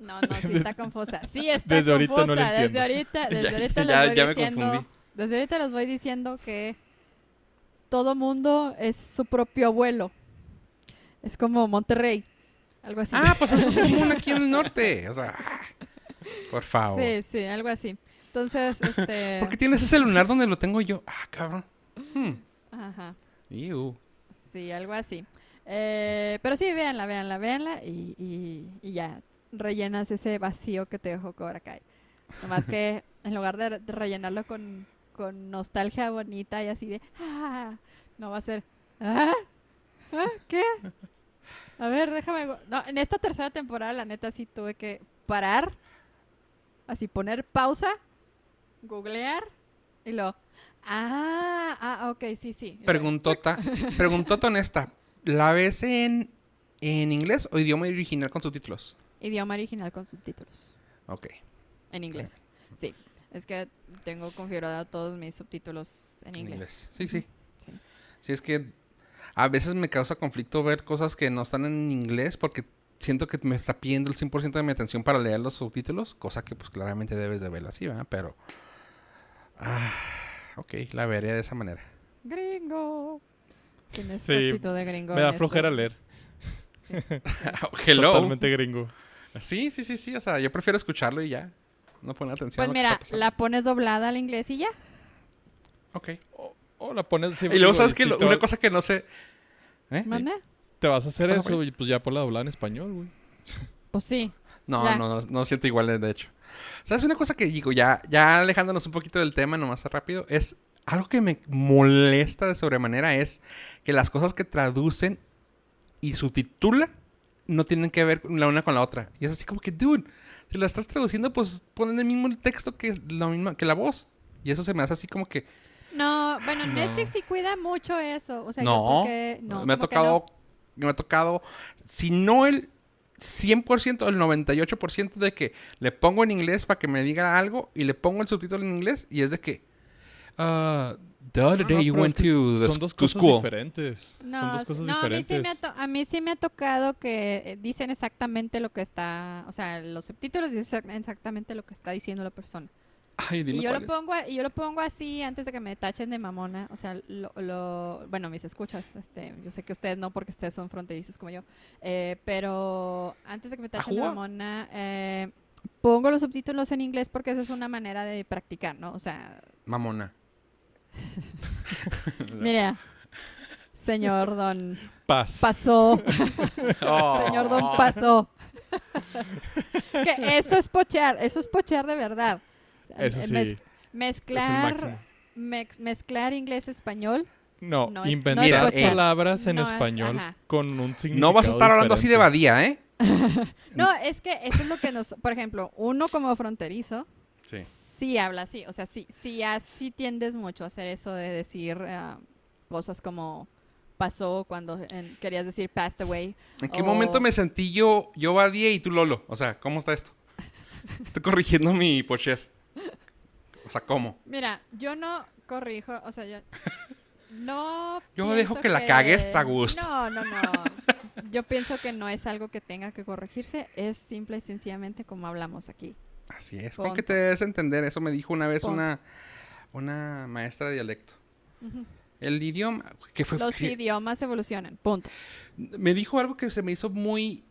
No, no, sí está confusa. Sí está desde Ahorita no desde ahorita, desde ahorita ya, me Confundí. Desde ahorita les voy diciendo que todo mundo es su propio abuelo. Es como Monterrey, algo así. Ah, pues eso es común aquí en el norte. O sea, por favor. Sí, sí, algo así. Entonces, este. Porque tienes ese lunar donde lo tengo yo? Ah, cabrón. Hmm. Ajá. Sí, algo así. Eh, pero sí, véanla, véanla, véanla y, y, ya rellenas ese vacío que te dejó Cobra Kai. Nomás que en lugar de rellenarlo con con nostalgia bonita y así de, ah, no va a ser, ¿Ah? ah ¿Qué? A ver, déjame. No, en esta tercera temporada, la neta, sí tuve que parar, así poner pausa, googlear y lo. Ah, ah, ok, sí, sí. Preguntota, preguntota honesta. ¿La ves en, en inglés o idioma original con subtítulos? Idioma original con subtítulos. Ok. En inglés. Sí. Es que tengo configurado todos mis subtítulos en inglés. Sí, sí, sí. es que a veces me causa conflicto ver cosas que no están en inglés porque siento que me está pidiendo el 100% de mi atención para leer los subtítulos, cosa que pues claramente debes de ver así, ¿verdad? Pero... Ah, ok, la veré de esa manera. Gringo. Tienes sí, de gringo. Me da flojera leer. Oh, hello. Totalmente gringo. Sí, sí, sí, sí. O sea, yo prefiero escucharlo y ya no ponen atención. Pues mira, la pones doblada al inglés y ya. Ok. O, la pones... y luego sabes que una cosa que no sé... ¿Eh? Te vas a hacer eso y pues ya por la doblada en español, güey. Pues sí. No, no, no, no siento igual, de hecho. ¿Sabes una cosa que digo? Ya, ya alejándonos un poquito del tema, nomás rápido, es algo que me molesta de sobremanera es que las cosas que traducen y subtitulan no tienen que ver la una con la otra. Y es así como que, dude, si la estás traduciendo, pues ponen el mismo texto que, la misma, que la voz. Y eso se me hace así como que... No, bueno, Netflix sí cuida mucho eso. no, no, me ha tocado, me ha tocado, si no el 100%, el 98% de que le pongo en inglés para que me diga algo y le pongo el subtítulo en inglés y es de que... Ah, you went to son dos cosas diferentes. No, son dos cosas diferentes. A, mí sí me ha tocado que eh, dicen exactamente lo que está, o sea, los subtítulos dicen exactamente lo que está diciendo la persona. Ay, dime y yo lo pongo y yo lo pongo así antes de que me tachen de mamona, o sea, lo, bueno, mis escuchas, este, yo sé que ustedes no porque ustedes son fronterizos como yo, eh, pero antes de que me tachen de mamona eh, pongo los subtítulos en inglés porque esa es una manera de practicar, ¿no? O sea, mamona. Mira, señor Don. Pasó. Oh. Señor Don pasó. eso es pochear, eso es pochear de verdad. Eso eh, sí. mezclar, mezclar inglés-español. No, inventar eh, palabras en español con un No vas a estar hablando así de badía, ¿eh? no, es que eso es lo que nos. Por ejemplo, uno como fronterizo. Sí sí habla, sí, o sea, sí, sí, así tiendes mucho a hacer eso de decir ah, cosas como pasó cuando querías decir passed away. ¿En qué momento me sentí yo, yo badie y tú Lolo? O sea, ¿cómo está esto? Estoy corrigiendo mi poches. O sea, ¿cómo? Mira, yo no corrijo, o sea, yo no... yo dejo que, que, la cagues a gusto. No, no, no. Yo pienso que no es algo que tenga que corregirse, es simple y sencillamente como hablamos aquí. Así es. Ponte. que te debes entender. Eso me dijo una vez una, una maestra de dialecto. El idioma. Que fue, Los idiomas evolucionan. Punto. Me dijo algo que se me hizo muy.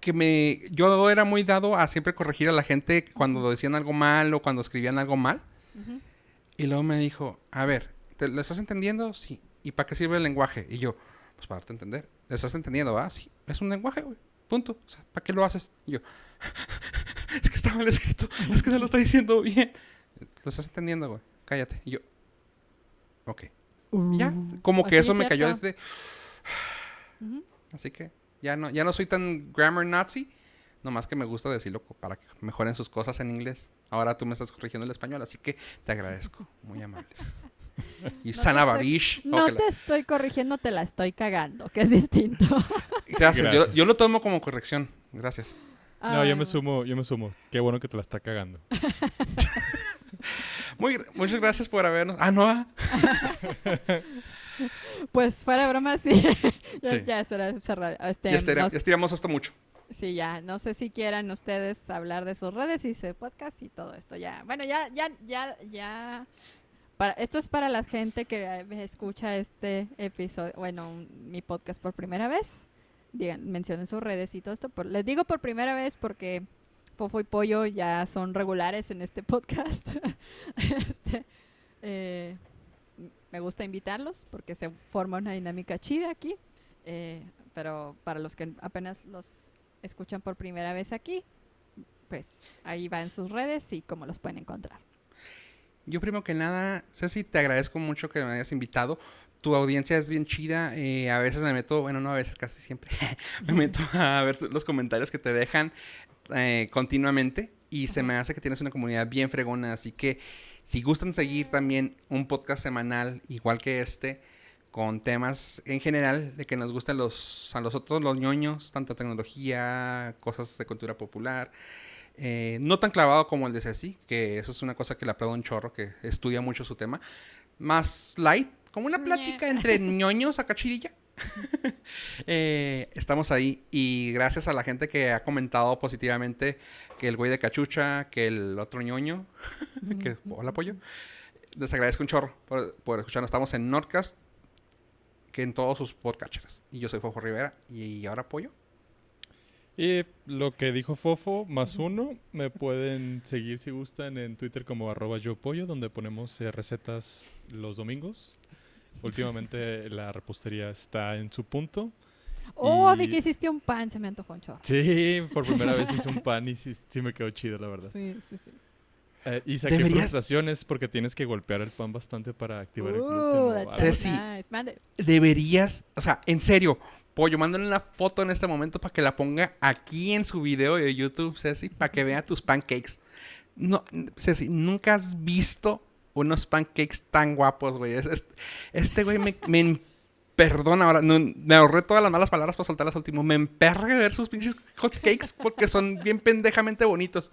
Que me, yo era muy dado a siempre corregir a la gente cuando decían algo mal o cuando escribían algo mal. Y luego me dijo, a ver, ¿te, ¿lo estás entendiendo? Sí. ¿Y para qué sirve el lenguaje? Y yo, pues para darte a entender. ¿Le estás entendiendo? Ah, sí. Es un lenguaje, Punto. O sea, ¿para qué lo haces? Y yo, es que está mal escrito, es que no lo está diciendo bien. Lo estás entendiendo, güey. Cállate. yo, ok. Mm, ya, como que eso me cayó desde... Así que ya no, ya no soy tan grammar nazi, nomás que me gusta decirlo para que mejoren sus cosas en inglés. Ahora tú me estás corrigiendo el español, así que te agradezco. Muy amable. Y Sana No te estoy corrigiendo, te la estoy cagando, que es distinto. Gracias, yo, lo tomo como corrección. Gracias. No, yo me ah, sumo, yo me sumo. Qué bueno que te la está cagando. Muy, muchas gracias por habernos. Ah, no. Ah. pues fuera de broma, sí. ya, es hora de cerrar. Este, ya, estiramos esto mucho. Sí, ya. No sé si quieran ustedes hablar de sus redes y su podcast y todo esto. Ya. Bueno, ya, ya, ya, ya. esto es para la gente que eh, escucha este episodio, bueno, mi podcast por primera vez digan, mencionen sus redes y todo esto. les digo por primera vez porque Fofo y Pollo ya son regulares en este podcast. Este, eh, me gusta invitarlos porque se forma una dinámica chida aquí. Eh, pero para los que apenas los escuchan por primera vez aquí, pues ahí van sus redes y cómo los pueden encontrar. Yo primero que nada, Ceci, te agradezco mucho que me hayas invitado tu audiencia es bien chida. Eh, a veces me meto, bueno, no a veces, casi siempre, me meto a ver los comentarios que te dejan eh, continuamente y se me hace que tienes una comunidad bien fregona. Así que si gustan seguir también un podcast semanal igual que este, con temas en general de que nos gustan los, a nosotros los ñoños, tanto tecnología, cosas de cultura popular. Eh, no tan clavado como el de Ceci, que eso es una cosa que le aplaudo un chorro, que estudia mucho su tema. Más light, como una plática entre ñoños a cachirilla. Eh, estamos ahí y gracias a la gente que ha comentado positivamente que el güey de cachucha, que el otro ñoño, que hola pollo, les agradezco un chorro por, escucharnos. Estamos en Nordcast, que en todos sus podcasters. Y yo soy Fofo Rivera y ahora pollo. Y lo que dijo Fofo, más uno, me pueden seguir si gustan en Twitter como arroba yo pollo, donde ponemos eh, recetas los domingos. Últimamente la repostería está en su punto. Oh, que hiciste un pan, se me antojó Sí, por primera vez hice un pan y sí, me quedó chido, la verdad. Sí, sí, sí. Eh, y saqué frustraciones porque tienes que golpear el pan bastante para activar el gluten. Uh, Ceci, deberías, o sea, en serio, pollo, mándale una foto en este momento para que la ponga aquí en su video de YouTube, Ceci, para que vea tus pancakes. No, Ceci, nunca has visto unos pancakes tan guapos, güey. este güey me, me em-, perdona ahora, me ahorré todas las malas palabras para soltar las últimas. Me emperre ver sus pinches hotcakes porque son bien pendejamente bonitos.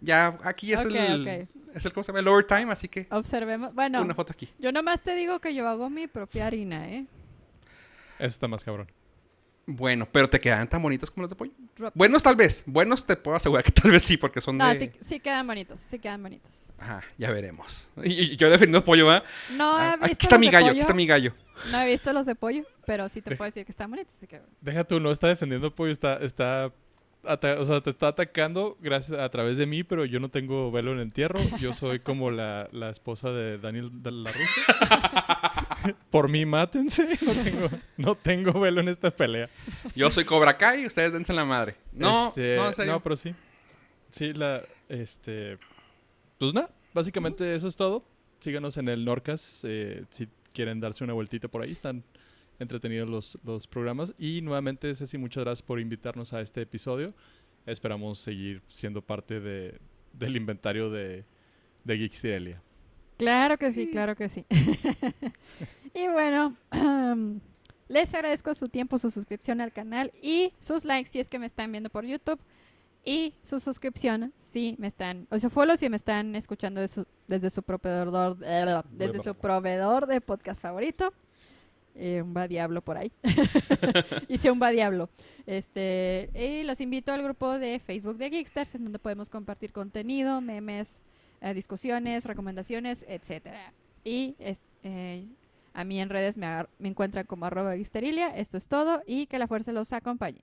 Ya aquí es el. Es el, ¿cómo se llama? El time, así que. Observemos. Bueno. Una foto aquí. Yo nomás te digo que yo hago mi propia harina, ¿eh? Eso está más cabrón. Bueno, pero te quedan tan bonitos como los de pollo. Buenos tal vez. Buenos te puedo asegurar que tal vez sí, porque son no, de... sí, sí quedan bonitos, sí quedan bonitos. Ajá, ya veremos. Y, he yo pollo, ¿va? No, ah, he visto aquí está mi gallo, aquí está mi gallo. No he visto los de pollo, pero sí te puedo decir que están bonitos. Así Deja tú, no está defendiendo pollo, está, está o sea, te está atacando gracias a través de mí, pero yo no tengo velo en el entierro. Yo soy como la, esposa de Daniel de la Por mí, mátense. No tengo, velo en esta pelea. Yo soy Cobra Kai y ustedes dense la madre. No, este, no, pero sí. Sí, la. Este. Pues nada, básicamente eso es todo. Síganos en el Norcas eh, si quieren darse una vueltita por ahí. Están entretenidos los, los programas. Y nuevamente, Ceci, muchas gracias por invitarnos a este episodio. Esperamos seguir siendo parte de, del inventario de, de Geeks Claro que sí, claro que sí. y bueno, les agradezco su tiempo, su suscripción al canal y sus likes si es que me están viendo por YouTube y su suscripción si me están, o sea, follow si me están escuchando desde su proveedor, desde su proveedor de podcast favorito. Eh, un va diablo por ahí. Hice un va diablo. Este, y los invito al grupo de Facebook de Geeksters, en donde podemos compartir contenido, memes, eh, discusiones, recomendaciones, etcétera. Y eh, a mí en redes me, me encuentran como arroba Esto es todo y que la fuerza los acompañe.